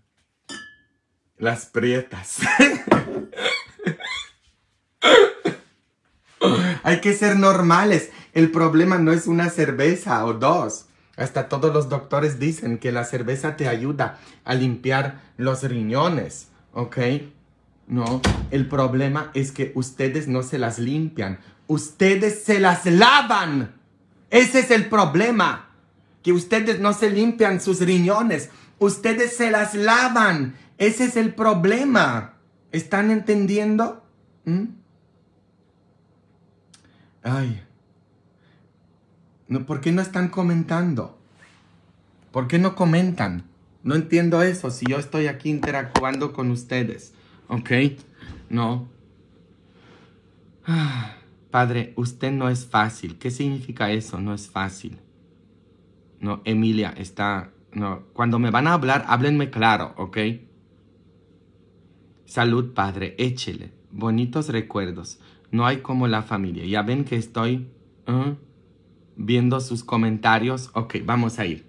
las prietas. Hay que ser normales. El problema no es una cerveza o dos. Hasta todos los doctores dicen que la cerveza te ayuda a limpiar los riñones, ¿ok? No, el problema es que ustedes no se las limpian, ustedes se las lavan. Ese es el problema, que ustedes no se limpian sus riñones, ustedes se las lavan. Ese es el problema. ¿Están entendiendo? ¿Mm? Ay. ¿Por qué no están comentando? ¿Por qué no comentan? No entiendo eso si yo estoy aquí interactuando con ustedes. ¿Ok? No. Ah, padre, usted no es fácil. ¿Qué significa eso? No es fácil. No, Emilia está... No, cuando me van a hablar, háblenme claro, ¿ok? Salud, padre, échele. Bonitos recuerdos. No hay como la familia. Ya ven que estoy... ¿eh? viendo sus comentarios. Ok, vamos a ir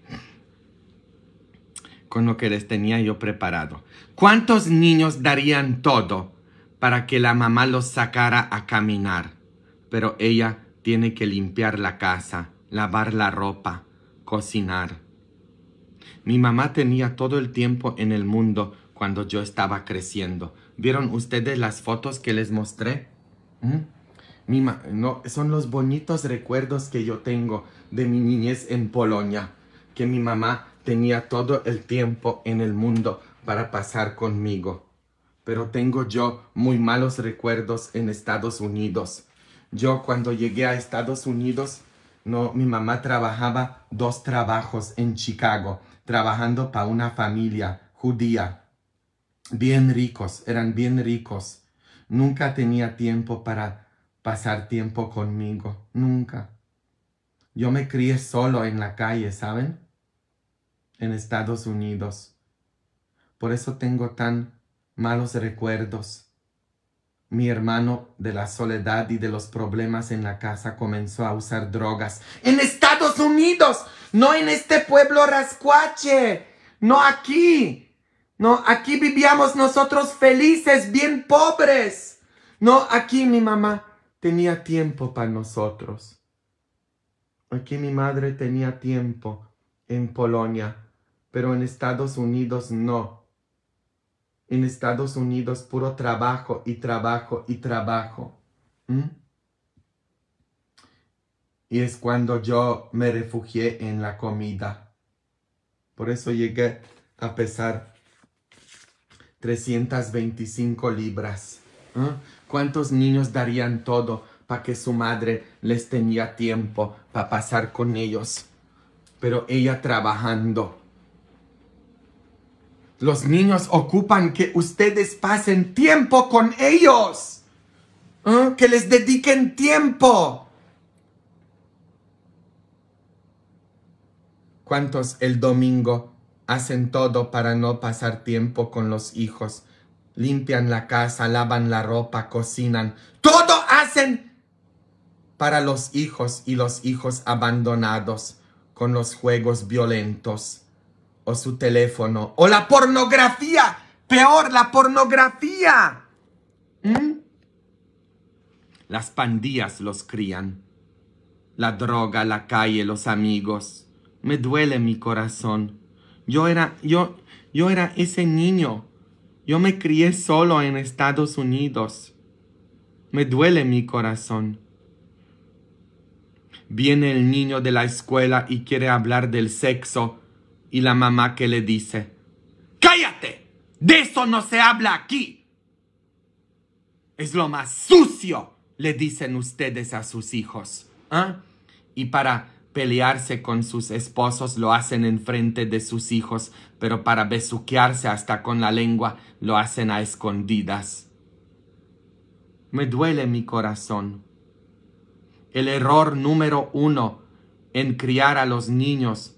con lo que les tenía yo preparado. ¿Cuántos niños darían todo para que la mamá los sacara a caminar? Pero ella tiene que limpiar la casa, lavar la ropa, cocinar. Mi mamá tenía todo el tiempo en el mundo cuando yo estaba creciendo. ¿Vieron ustedes las fotos que les mostré? ¿Mm? no, son los bonitos recuerdos que yo tengo de mi niñez en Polonia, que mi mamá tenía todo el tiempo en el mundo para pasar conmigo. Pero tengo yo muy malos recuerdos en Estados Unidos. Yo cuando llegué a Estados Unidos, no, mi mamá trabajaba dos trabajos en Chicago, trabajando para una familia judía. Bien ricos, eran bien ricos. Nunca tenía tiempo para pasar tiempo conmigo, nunca. Yo me crié solo en la calle, ¿saben? En Estados Unidos. Por eso tengo tan malos recuerdos. Mi hermano de la soledad y de los problemas en la casa comenzó a usar drogas. En Estados Unidos, no en este pueblo rascuache, no aquí. No, aquí vivíamos nosotros felices, bien pobres. No, aquí mi mamá tenía tiempo para nosotros. Aquí mi madre tenía tiempo en Polonia, pero en Estados Unidos no. En Estados Unidos puro trabajo y trabajo y trabajo. Y es cuando yo me refugié en la comida. Por eso llegué a pesar 325 libras. ¿Cuántos niños darían todo para que su madre les tenía tiempo para pasar con ellos? Pero ella trabajando. Los niños ocupan que ustedes pasen tiempo con ellos. ¿Ah? Que les dediquen tiempo. ¿Cuántos el domingo hacen todo para no pasar tiempo con los hijos? Limpian la casa, lavan la ropa, cocinan. Todo hacen para los hijos y los hijos abandonados con los juegos violentos o su teléfono o la pornografía. Peor, la pornografía. ¿Mm? Las pandillas los crían. La droga, la calle, los amigos. Me duele mi corazón. Yo era, yo, yo era ese niño yo me crié solo en Estados Unidos. Me duele mi corazón. Viene el niño de la escuela y quiere hablar del sexo y la mamá que le dice, ¡Cállate! De eso no se habla aquí. Es lo más sucio, le dicen ustedes a sus hijos. ¿ah? Y para pelearse con sus esposos lo hacen en frente de sus hijos, pero para besuquearse hasta con la lengua lo hacen a escondidas. Me duele mi corazón. El error número uno en criar a los niños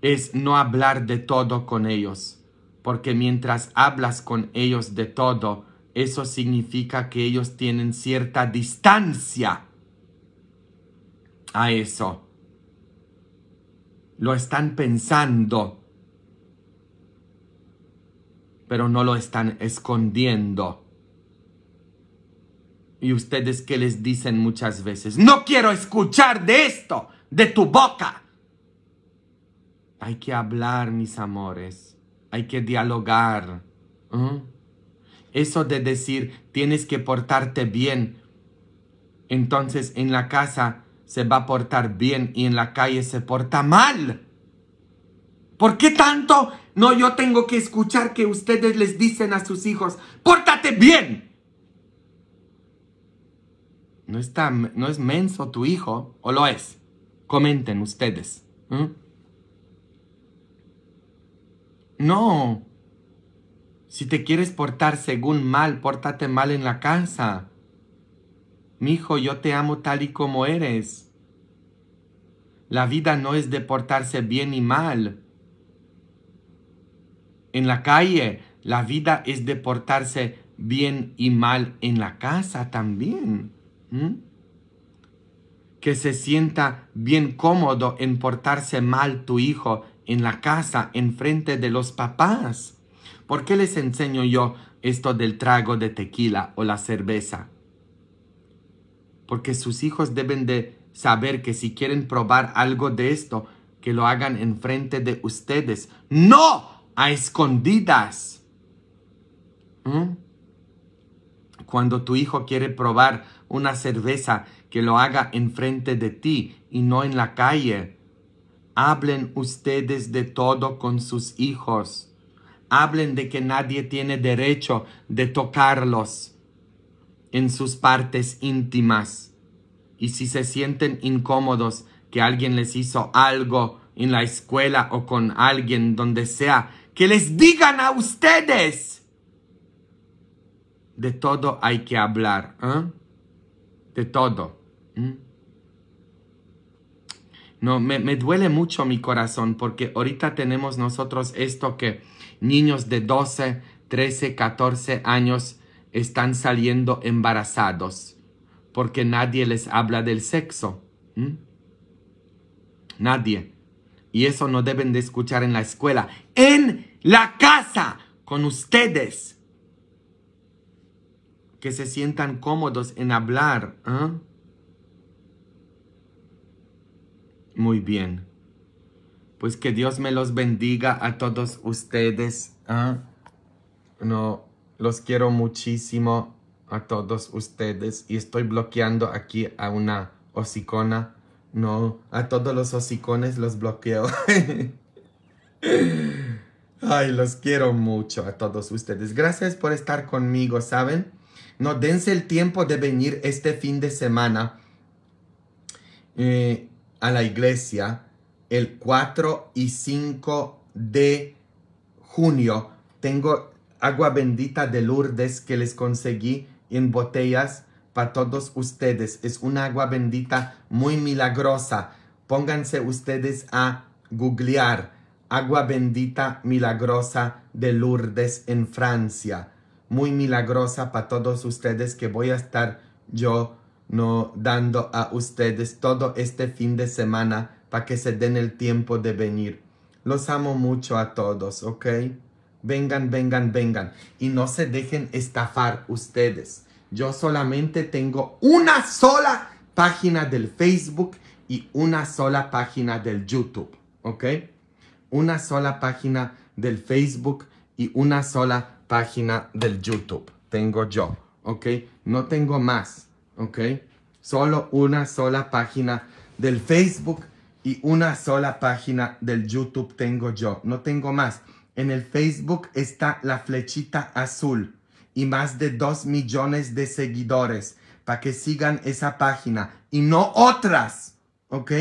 es no hablar de todo con ellos, porque mientras hablas con ellos de todo, eso significa que ellos tienen cierta distancia a eso. Lo están pensando, pero no lo están escondiendo. Y ustedes que les dicen muchas veces, no quiero escuchar de esto, de tu boca. Hay que hablar, mis amores. Hay que dialogar. Eso de decir tienes que portarte bien. Entonces en la casa se va a portar bien y en la calle se porta mal. ¿Por qué tanto? No, yo tengo que escuchar que ustedes les dicen a sus hijos, pórtate bien. ¿No, está, no es menso tu hijo o lo es? Comenten ustedes. No. Si te quieres portar según mal, pórtate mal en la casa. Mi hijo, yo te amo tal y como eres. La vida no es de portarse bien y mal. En la calle, la vida es de portarse bien y mal en la casa también. Que se sienta bien cómodo en portarse mal tu hijo en la casa, en frente de los papás ¿Por qué les enseño yo esto del trago de tequila o la cerveza? Porque sus hijos deben de saber que si quieren probar algo de esto, que lo hagan enfrente de ustedes, no a escondidas. ¿Mm? Cuando tu hijo quiere probar una cerveza, que lo haga enfrente de ti y no en la calle. Hablen ustedes de todo con sus hijos hablen de que nadie tiene derecho de tocarlos en sus partes íntimas. Y si se sienten incómodos que alguien les hizo algo en la escuela o con alguien donde sea, que les digan a ustedes. De todo hay que hablar, ¿eh? De todo. No, me, me duele mucho mi corazón porque ahorita tenemos nosotros esto que niños de 12, 13, 14 años están saliendo embarazados porque nadie les habla del sexo. Nadie. Y eso no deben de escuchar en la escuela, en la casa, con ustedes. Que se sientan cómodos en hablar. ¿ah? Muy bien. Pues que Dios me los bendiga a todos ustedes. ¿ah? No, los quiero muchísimo a todos ustedes. Y estoy bloqueando aquí a una hocicona. No, a todos los hocicones los bloqueo. Ay, los quiero mucho a todos ustedes. Gracias por estar conmigo, ¿saben? No dense el tiempo de venir este fin de semana eh, a la iglesia el 4 y 5 de junio. Tengo agua bendita de Lourdes que les conseguí en botellas para todos ustedes. Es una agua bendita muy milagrosa. Pónganse ustedes a googlear agua bendita milagrosa de Lourdes en Francia. Muy milagrosa para todos ustedes que voy a estar yo no dando a ustedes todo este fin de semana para que se den el tiempo de venir. Los amo mucho a todos, ¿ok? Vengan, vengan, vengan. Y no se dejen estafar ustedes. Yo solamente tengo una sola página del Facebook y una sola página del YouTube, ¿ok? Una sola página del Facebook y una sola página del YouTube. Tengo yo, ¿ok? No tengo más, ¿ok? Solo una sola página del Facebook y una sola página del YouTube tengo yo, no tengo más. En el Facebook está la flechita azul y más de dos millones de seguidores para que sigan esa página y no otras, ¿ok?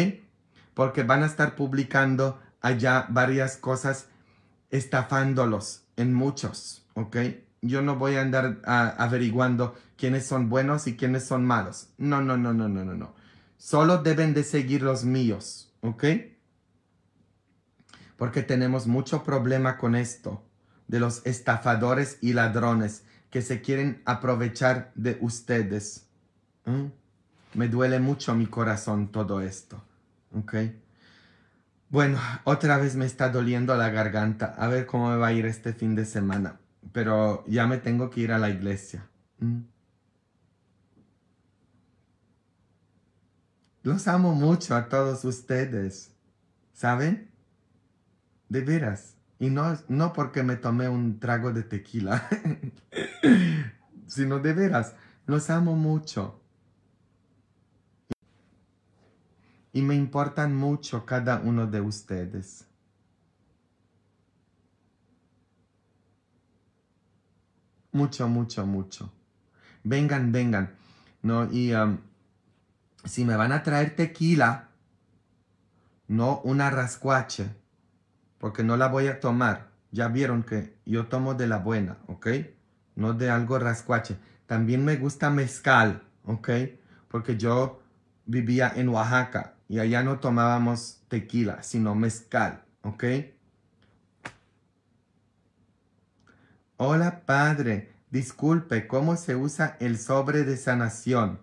Porque van a estar publicando allá varias cosas estafándolos en muchos, ¿ok? Yo no voy a andar averiguando quiénes son buenos y quiénes son malos. No, no, no, no, no, no, no. Solo deben de seguir los míos, ¿Ok? Porque tenemos mucho problema con esto, de los estafadores y ladrones que se quieren aprovechar de ustedes. ¿Mm? Me duele mucho mi corazón todo esto. ¿Ok? Bueno, otra vez me está doliendo la garganta. A ver cómo me va a ir este fin de semana. Pero ya me tengo que ir a la iglesia. ¿Mm? Los amo mucho a todos ustedes. ¿Saben? De veras. Y no, no porque me tomé un trago de tequila, sino de veras. Los amo mucho. Y me importan mucho cada uno de ustedes. Mucho, mucho, mucho. Vengan, vengan. ¿no? Y um, si me van a traer tequila, no una rascuache, porque no la voy a tomar. Ya vieron que yo tomo de la buena, ¿ok? No de algo rascuache. También me gusta mezcal, ¿ok? Porque yo vivía en Oaxaca y allá no tomábamos tequila, sino mezcal, ¿ok? Hola padre, disculpe, ¿cómo se usa el sobre de sanación?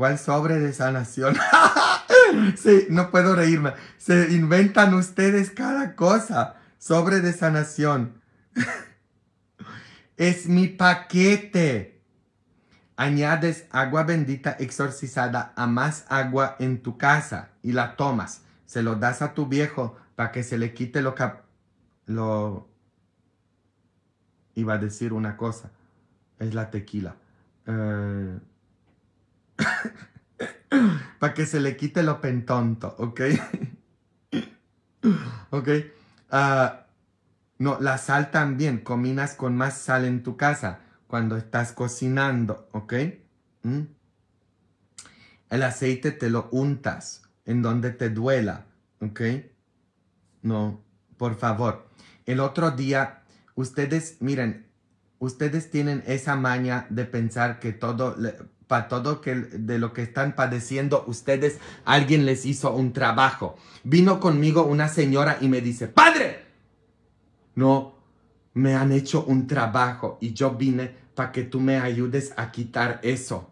¿Cuál sobre de sanación? sí, no puedo reírme. Se inventan ustedes cada cosa. Sobre de sanación. es mi paquete. Añades agua bendita exorcizada a más agua en tu casa y la tomas. Se lo das a tu viejo para que se le quite lo que... Lo... Iba a decir una cosa. Es la tequila. Eh, Para que se le quite lo pentonto, ¿ok? ok. Ah, no, la sal también. Cominas con más sal en tu casa cuando estás cocinando, ¿ok? ¿Mm? El aceite te lo untas en donde te duela, ¿ok? No, por favor. El otro día, ustedes, miren, ustedes tienen esa maña de pensar que todo, para todo que, de lo que están padeciendo ustedes, alguien les hizo un trabajo. Vino conmigo una señora y me dice, padre, no, me han hecho un trabajo y yo vine para que tú me ayudes a quitar eso.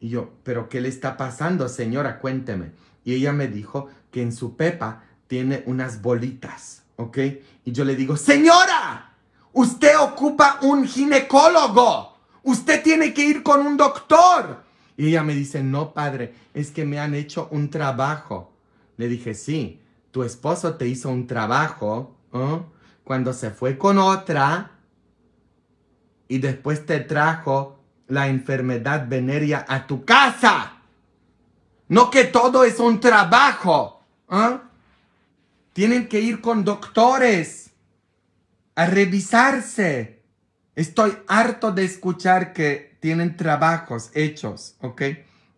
Y yo, pero ¿qué le está pasando, señora? Cuénteme. Y ella me dijo que en su pepa tiene unas bolitas, ¿ok? Y yo le digo, señora, usted ocupa un ginecólogo. Usted tiene que ir con un doctor. Y ella me dice, no, padre, es que me han hecho un trabajo. Le dije, sí, tu esposo te hizo un trabajo ¿eh? cuando se fue con otra y después te trajo la enfermedad veneria a tu casa. No que todo es un trabajo. ¿eh? Tienen que ir con doctores a revisarse. Estoy harto de escuchar que tienen trabajos hechos, ¿ok?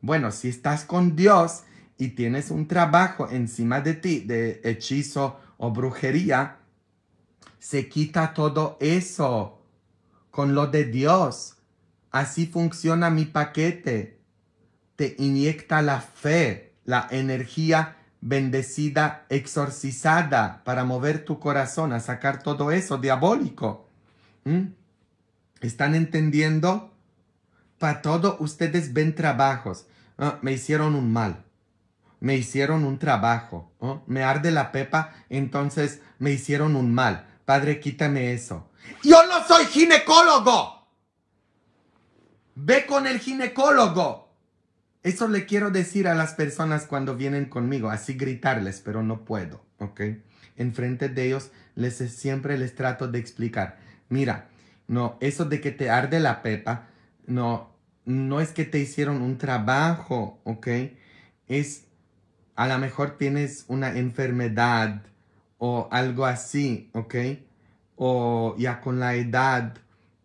Bueno, si estás con Dios y tienes un trabajo encima de ti de hechizo o brujería, se quita todo eso con lo de Dios. Así funciona mi paquete. Te inyecta la fe, la energía bendecida, exorcizada, para mover tu corazón a sacar todo eso diabólico. ¿Mm? ¿Están entendiendo? Para todo ustedes ven trabajos. Ah, me hicieron un mal. Me hicieron un trabajo. Ah, me arde la pepa, entonces me hicieron un mal. Padre, quítame eso. Yo no soy ginecólogo. Ve con el ginecólogo. Eso le quiero decir a las personas cuando vienen conmigo, así gritarles, pero no puedo, ¿ok? Enfrente de ellos les, siempre les trato de explicar. Mira, no, eso de que te arde la pepa, no, no es que te hicieron un trabajo, ¿ok? Es, a lo mejor tienes una enfermedad o algo así, ¿ok? O ya con la edad,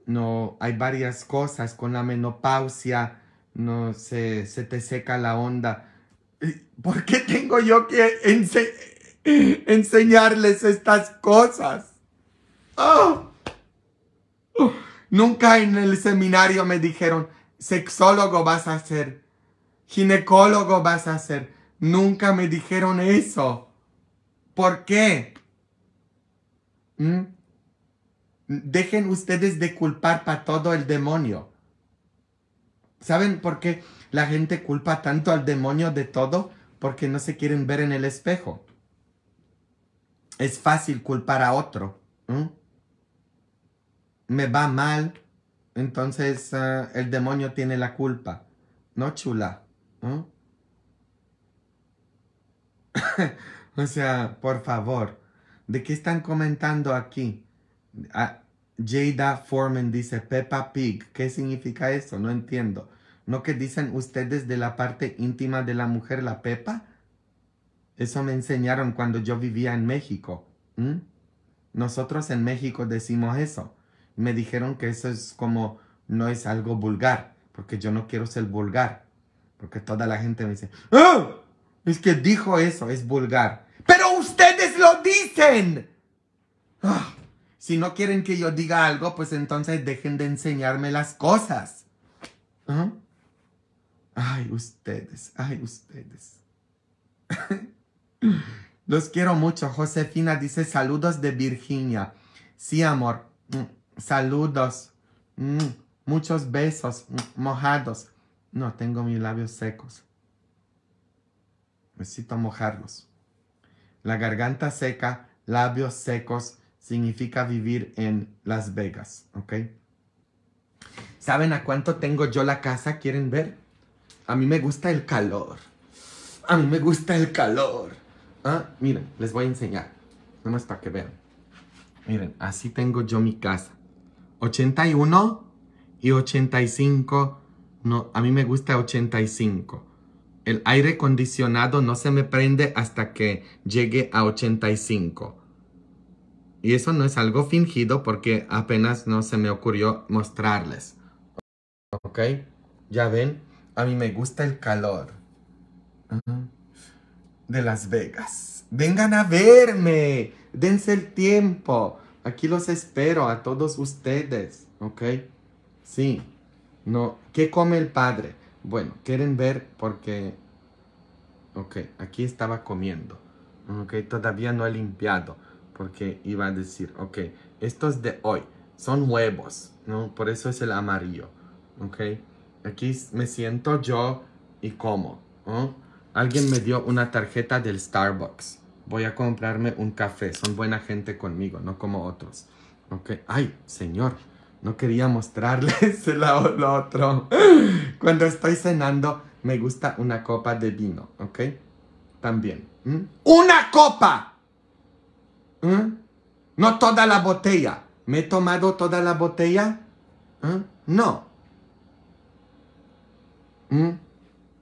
no, hay varias cosas, con la menopausia, no, se, se te seca la onda. ¿Por qué tengo yo que enseñarles estas cosas? ¡Oh! Nunca en el seminario me dijeron, sexólogo vas a ser, ginecólogo vas a ser. Nunca me dijeron eso. ¿Por qué? ¿Mm? Dejen ustedes de culpar para todo el demonio. ¿Saben por qué la gente culpa tanto al demonio de todo? Porque no se quieren ver en el espejo. Es fácil culpar a otro me va mal, entonces ah, el demonio tiene la culpa. No, chula. o sea, por favor, ¿de qué están comentando aquí? Ah, Jada Foreman dice Peppa Pig. ¿Qué significa eso? No entiendo. ¿No que dicen ustedes de la parte íntima de la mujer, la Pepa? Eso me enseñaron cuando yo vivía en México. Nosotros en México decimos eso me dijeron que eso es como, no es algo vulgar, porque yo no quiero ser vulgar, porque toda la gente me dice, ¡Oh! es que dijo eso, es vulgar, pero ustedes lo dicen. Ah, si no quieren que yo diga algo, pues entonces dejen de enseñarme las cosas. ¿Ah? Ay, ustedes, ay, ustedes. Los quiero mucho. Josefina dice saludos de Virginia. Sí, amor. Mm. Saludos. Mm, muchos besos mm, mojados. No, tengo mis labios secos. Necesito mojarlos. La garganta seca, labios secos, significa vivir en Las Vegas, ¿ok? ¿Saben a cuánto tengo yo la casa? ¿Quieren ver? A mí me gusta el calor. A mí me gusta el calor. Ah, miren, les voy a enseñar. Nomás para que vean. Miren, así tengo yo mi casa. 81 y 85. No, a mí me gusta 85. El aire acondicionado no se me prende hasta que llegue a 85. Y eso no es algo fingido porque apenas no se me ocurrió mostrarles. ¿Ok? Ya ven, a mí me gusta el calor. De Las Vegas. Vengan a verme. Dense el tiempo. Aquí los espero a todos ustedes, ¿ok? Sí. No, ¿qué come el padre? Bueno, quieren ver porque... Ok, aquí estaba comiendo. Ok, todavía no he limpiado porque iba a decir, ok, estos de hoy son huevos, ¿no? Por eso es el amarillo, ¿ok? Aquí me siento yo y como, ¿no? Alguien me dio una tarjeta del Starbucks, voy a comprarme un café, son buena gente conmigo, no como otros. Ok, ay, señor, no quería mostrarles el otro. Cuando estoy cenando, me gusta una copa de vino, ok, también. ¿Mm? ¡Una copa! ¿Mm? No toda la botella. ¿Me he tomado toda la botella? ¿Mm? No.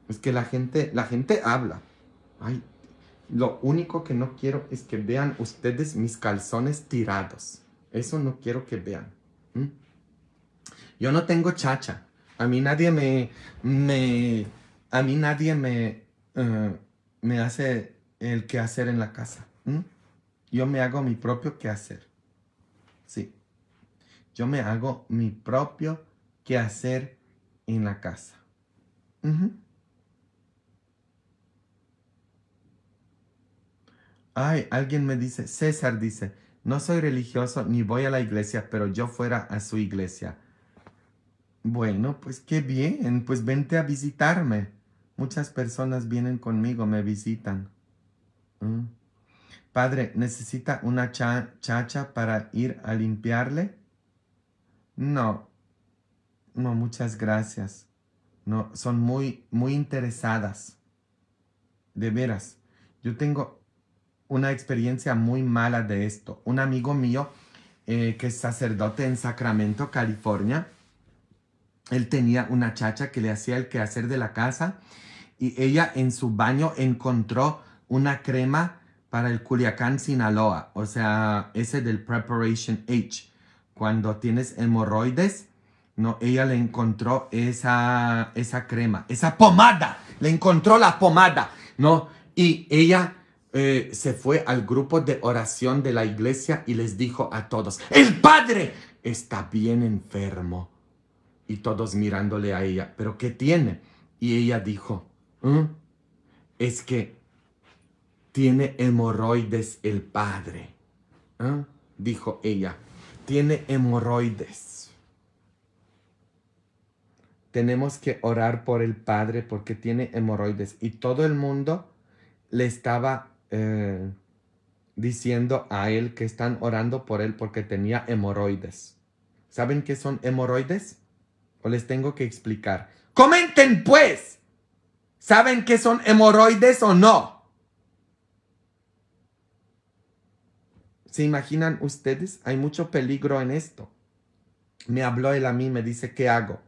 Es que la gente, la gente habla. Ay, lo único que no quiero es que vean ustedes mis calzones tirados. Eso no quiero que vean. Yo no tengo chacha. A mí nadie me... me a mí nadie me... Eh, me hace el quehacer en la casa. Yo me hago mi propio quehacer. Sí. Yo me hago mi propio quehacer en la casa. Ay, alguien me dice, César dice, no soy religioso ni voy a la iglesia, pero yo fuera a su iglesia. Bueno, pues qué bien, pues vente a visitarme. Muchas personas vienen conmigo, me visitan. Mm. Padre, ¿necesita una chacha para ir a limpiarle? No, no, muchas gracias. No, son muy, muy interesadas. De veras, yo tengo una experiencia muy mala de esto. Un amigo mío, eh, que es sacerdote en Sacramento, California, él tenía una chacha que le hacía el quehacer de la casa y ella en su baño encontró una crema para el Culiacán, Sinaloa, o sea, ese del Preparation H. Cuando tienes hemorroides, no, ella le encontró esa, esa crema, esa pomada, le encontró la pomada, ¿no? Y ella eh, se fue al grupo de oración de la iglesia y les dijo a todos, el padre está bien enfermo. Y todos mirándole a ella, pero ¿qué tiene? Y ella dijo, mm, es que tiene hemorroides el padre. ¿Ah? Dijo ella, tiene hemorroides. Tenemos que orar por el padre porque tiene hemorroides. Y todo el mundo le estaba eh, diciendo a él que están orando por él porque tenía hemorroides. ¿Saben qué son hemorroides? ¿O les tengo que explicar? Comenten pues. ¿Saben qué son hemorroides o no? ¿Se imaginan ustedes? Hay mucho peligro en esto. Me habló él a mí, me dice, ¿qué hago?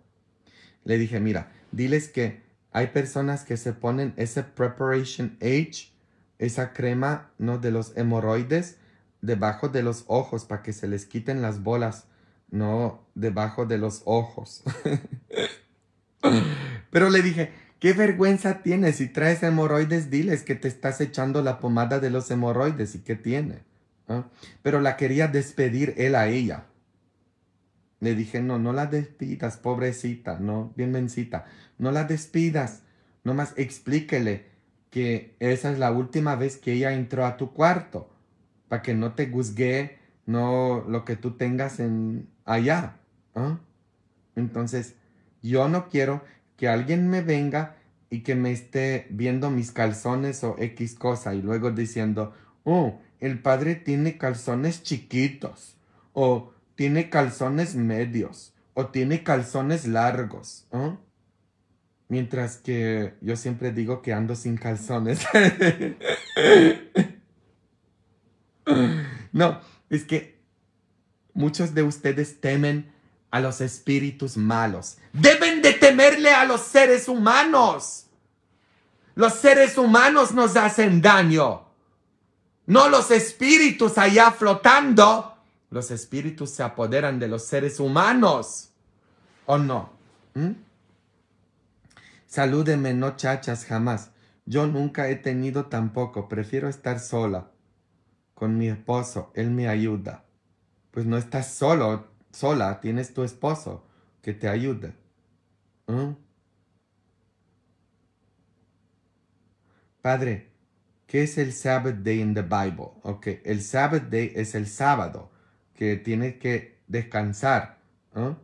Le dije, mira, diles que hay personas que se ponen ese preparation age esa crema ¿no? de los hemorroides debajo de los ojos para que se les quiten las bolas, no debajo de los ojos. Pero le dije, ¿qué vergüenza tienes? Si traes hemorroides, diles que te estás echando la pomada de los hemorroides y qué tiene. Pero la quería despedir él a ella. Le dije, no, no la despidas, pobrecita, no, bienvencita, no la despidas, nomás explíquele que esa es la última vez que ella entró a tu cuarto, para que no te juzgue no lo que tú tengas en allá. ¿ah? Entonces, yo no quiero que alguien me venga y que me esté viendo mis calzones o X cosa y luego diciendo, oh, el padre tiene calzones chiquitos o tiene calzones medios o tiene calzones largos. ¿eh? Mientras que yo siempre digo que ando sin calzones. no, es que muchos de ustedes temen a los espíritus malos. Deben de temerle a los seres humanos. Los seres humanos nos hacen daño. No los espíritus allá flotando. Los espíritus se apoderan de los seres humanos. ¿O no? ¿Mm? Salúdeme, no chachas, jamás. Yo nunca he tenido tampoco. Prefiero estar sola con mi esposo. Él me ayuda. Pues no estás solo, sola. Tienes tu esposo que te ayuda. ¿Mm? Padre, ¿qué es el Sabbath Day in the Bible? Okay, el Sabbath Day es el sábado que tienes que descansar. ¿eh?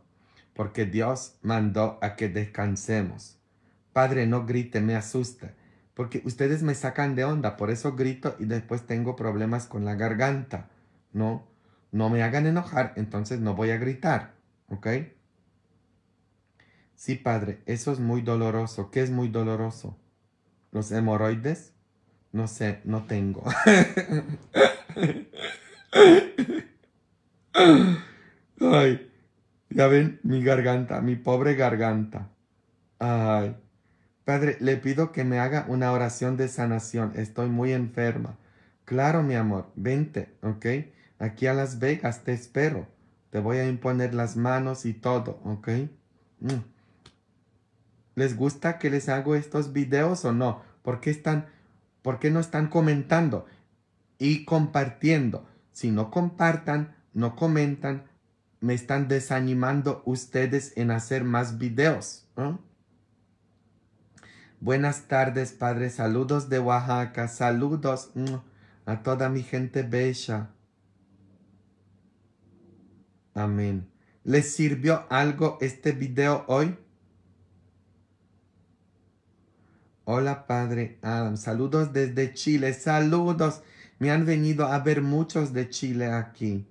Porque Dios mandó a que descansemos. Padre, no grite, me asusta, porque ustedes me sacan de onda, por eso grito y después tengo problemas con la garganta. No, no me hagan enojar, entonces no voy a gritar, ¿ok? Sí, padre, eso es muy doloroso. ¿Qué es muy doloroso? ¿Los hemorroides? No sé, no tengo. Ay, ya ven mi garganta, mi pobre garganta. Ay. Padre, le pido que me haga una oración de sanación. Estoy muy enferma. Claro, mi amor, vente, ¿ok? Aquí a Las Vegas te espero. Te voy a imponer las manos y todo, ¿ok? Mm. ¿Les gusta que les hago estos videos o no? ¿Por qué, están, no están comentando y compartiendo? Si no compartan, no comentan, me están desanimando ustedes en hacer más videos. ¿no? Buenas tardes, Padre. Saludos de Oaxaca. Saludos mm, a toda mi gente bella. Amén. ¿Les sirvió algo este video hoy? Hola, Padre Adam. Saludos desde Chile. Saludos. Me han venido a ver muchos de Chile aquí.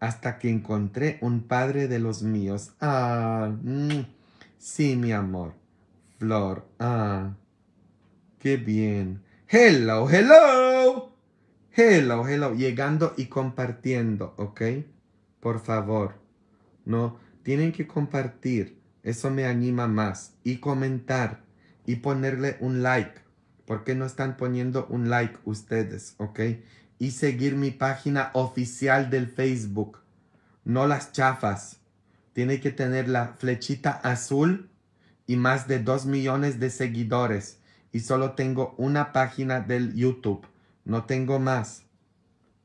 hasta que encontré un padre de los míos. Ah, mm, sí, mi amor. Flor, ah, qué bien. Hello, hello. Hello, hello. Llegando y compartiendo, ¿ok? Por favor, ¿no? Tienen que compartir. Eso me anima más. Y comentar. Y ponerle un like. ¿Por qué no están poniendo un like ustedes? ¿Ok? y seguir mi página oficial del Facebook. No las chafas. Tiene que tener la flechita azul y más de 2 millones de seguidores. Y solo tengo una página del YouTube. No tengo más.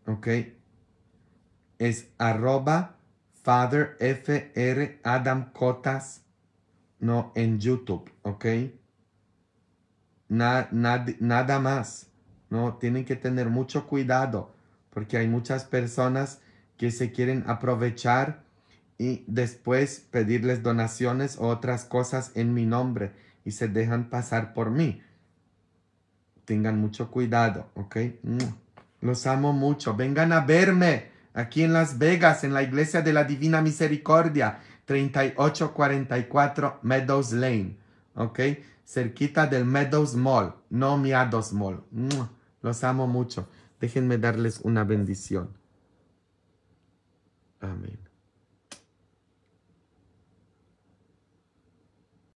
¿Ok? Es arroba Father Adam Cotas. No, en YouTube. ¿Ok? nada más. No, tienen que tener mucho cuidado porque hay muchas personas que se quieren aprovechar y después pedirles donaciones o otras cosas en mi nombre y se dejan pasar por mí. Tengan mucho cuidado, ¿ok? Los amo mucho. Vengan a verme aquí en Las Vegas, en la Iglesia de la Divina Misericordia, 3844 Meadows Lane, ¿ok? Cerquita del Meadows Mall, no Meadows Mall. Los amo mucho. Déjenme darles una bendición. Amén.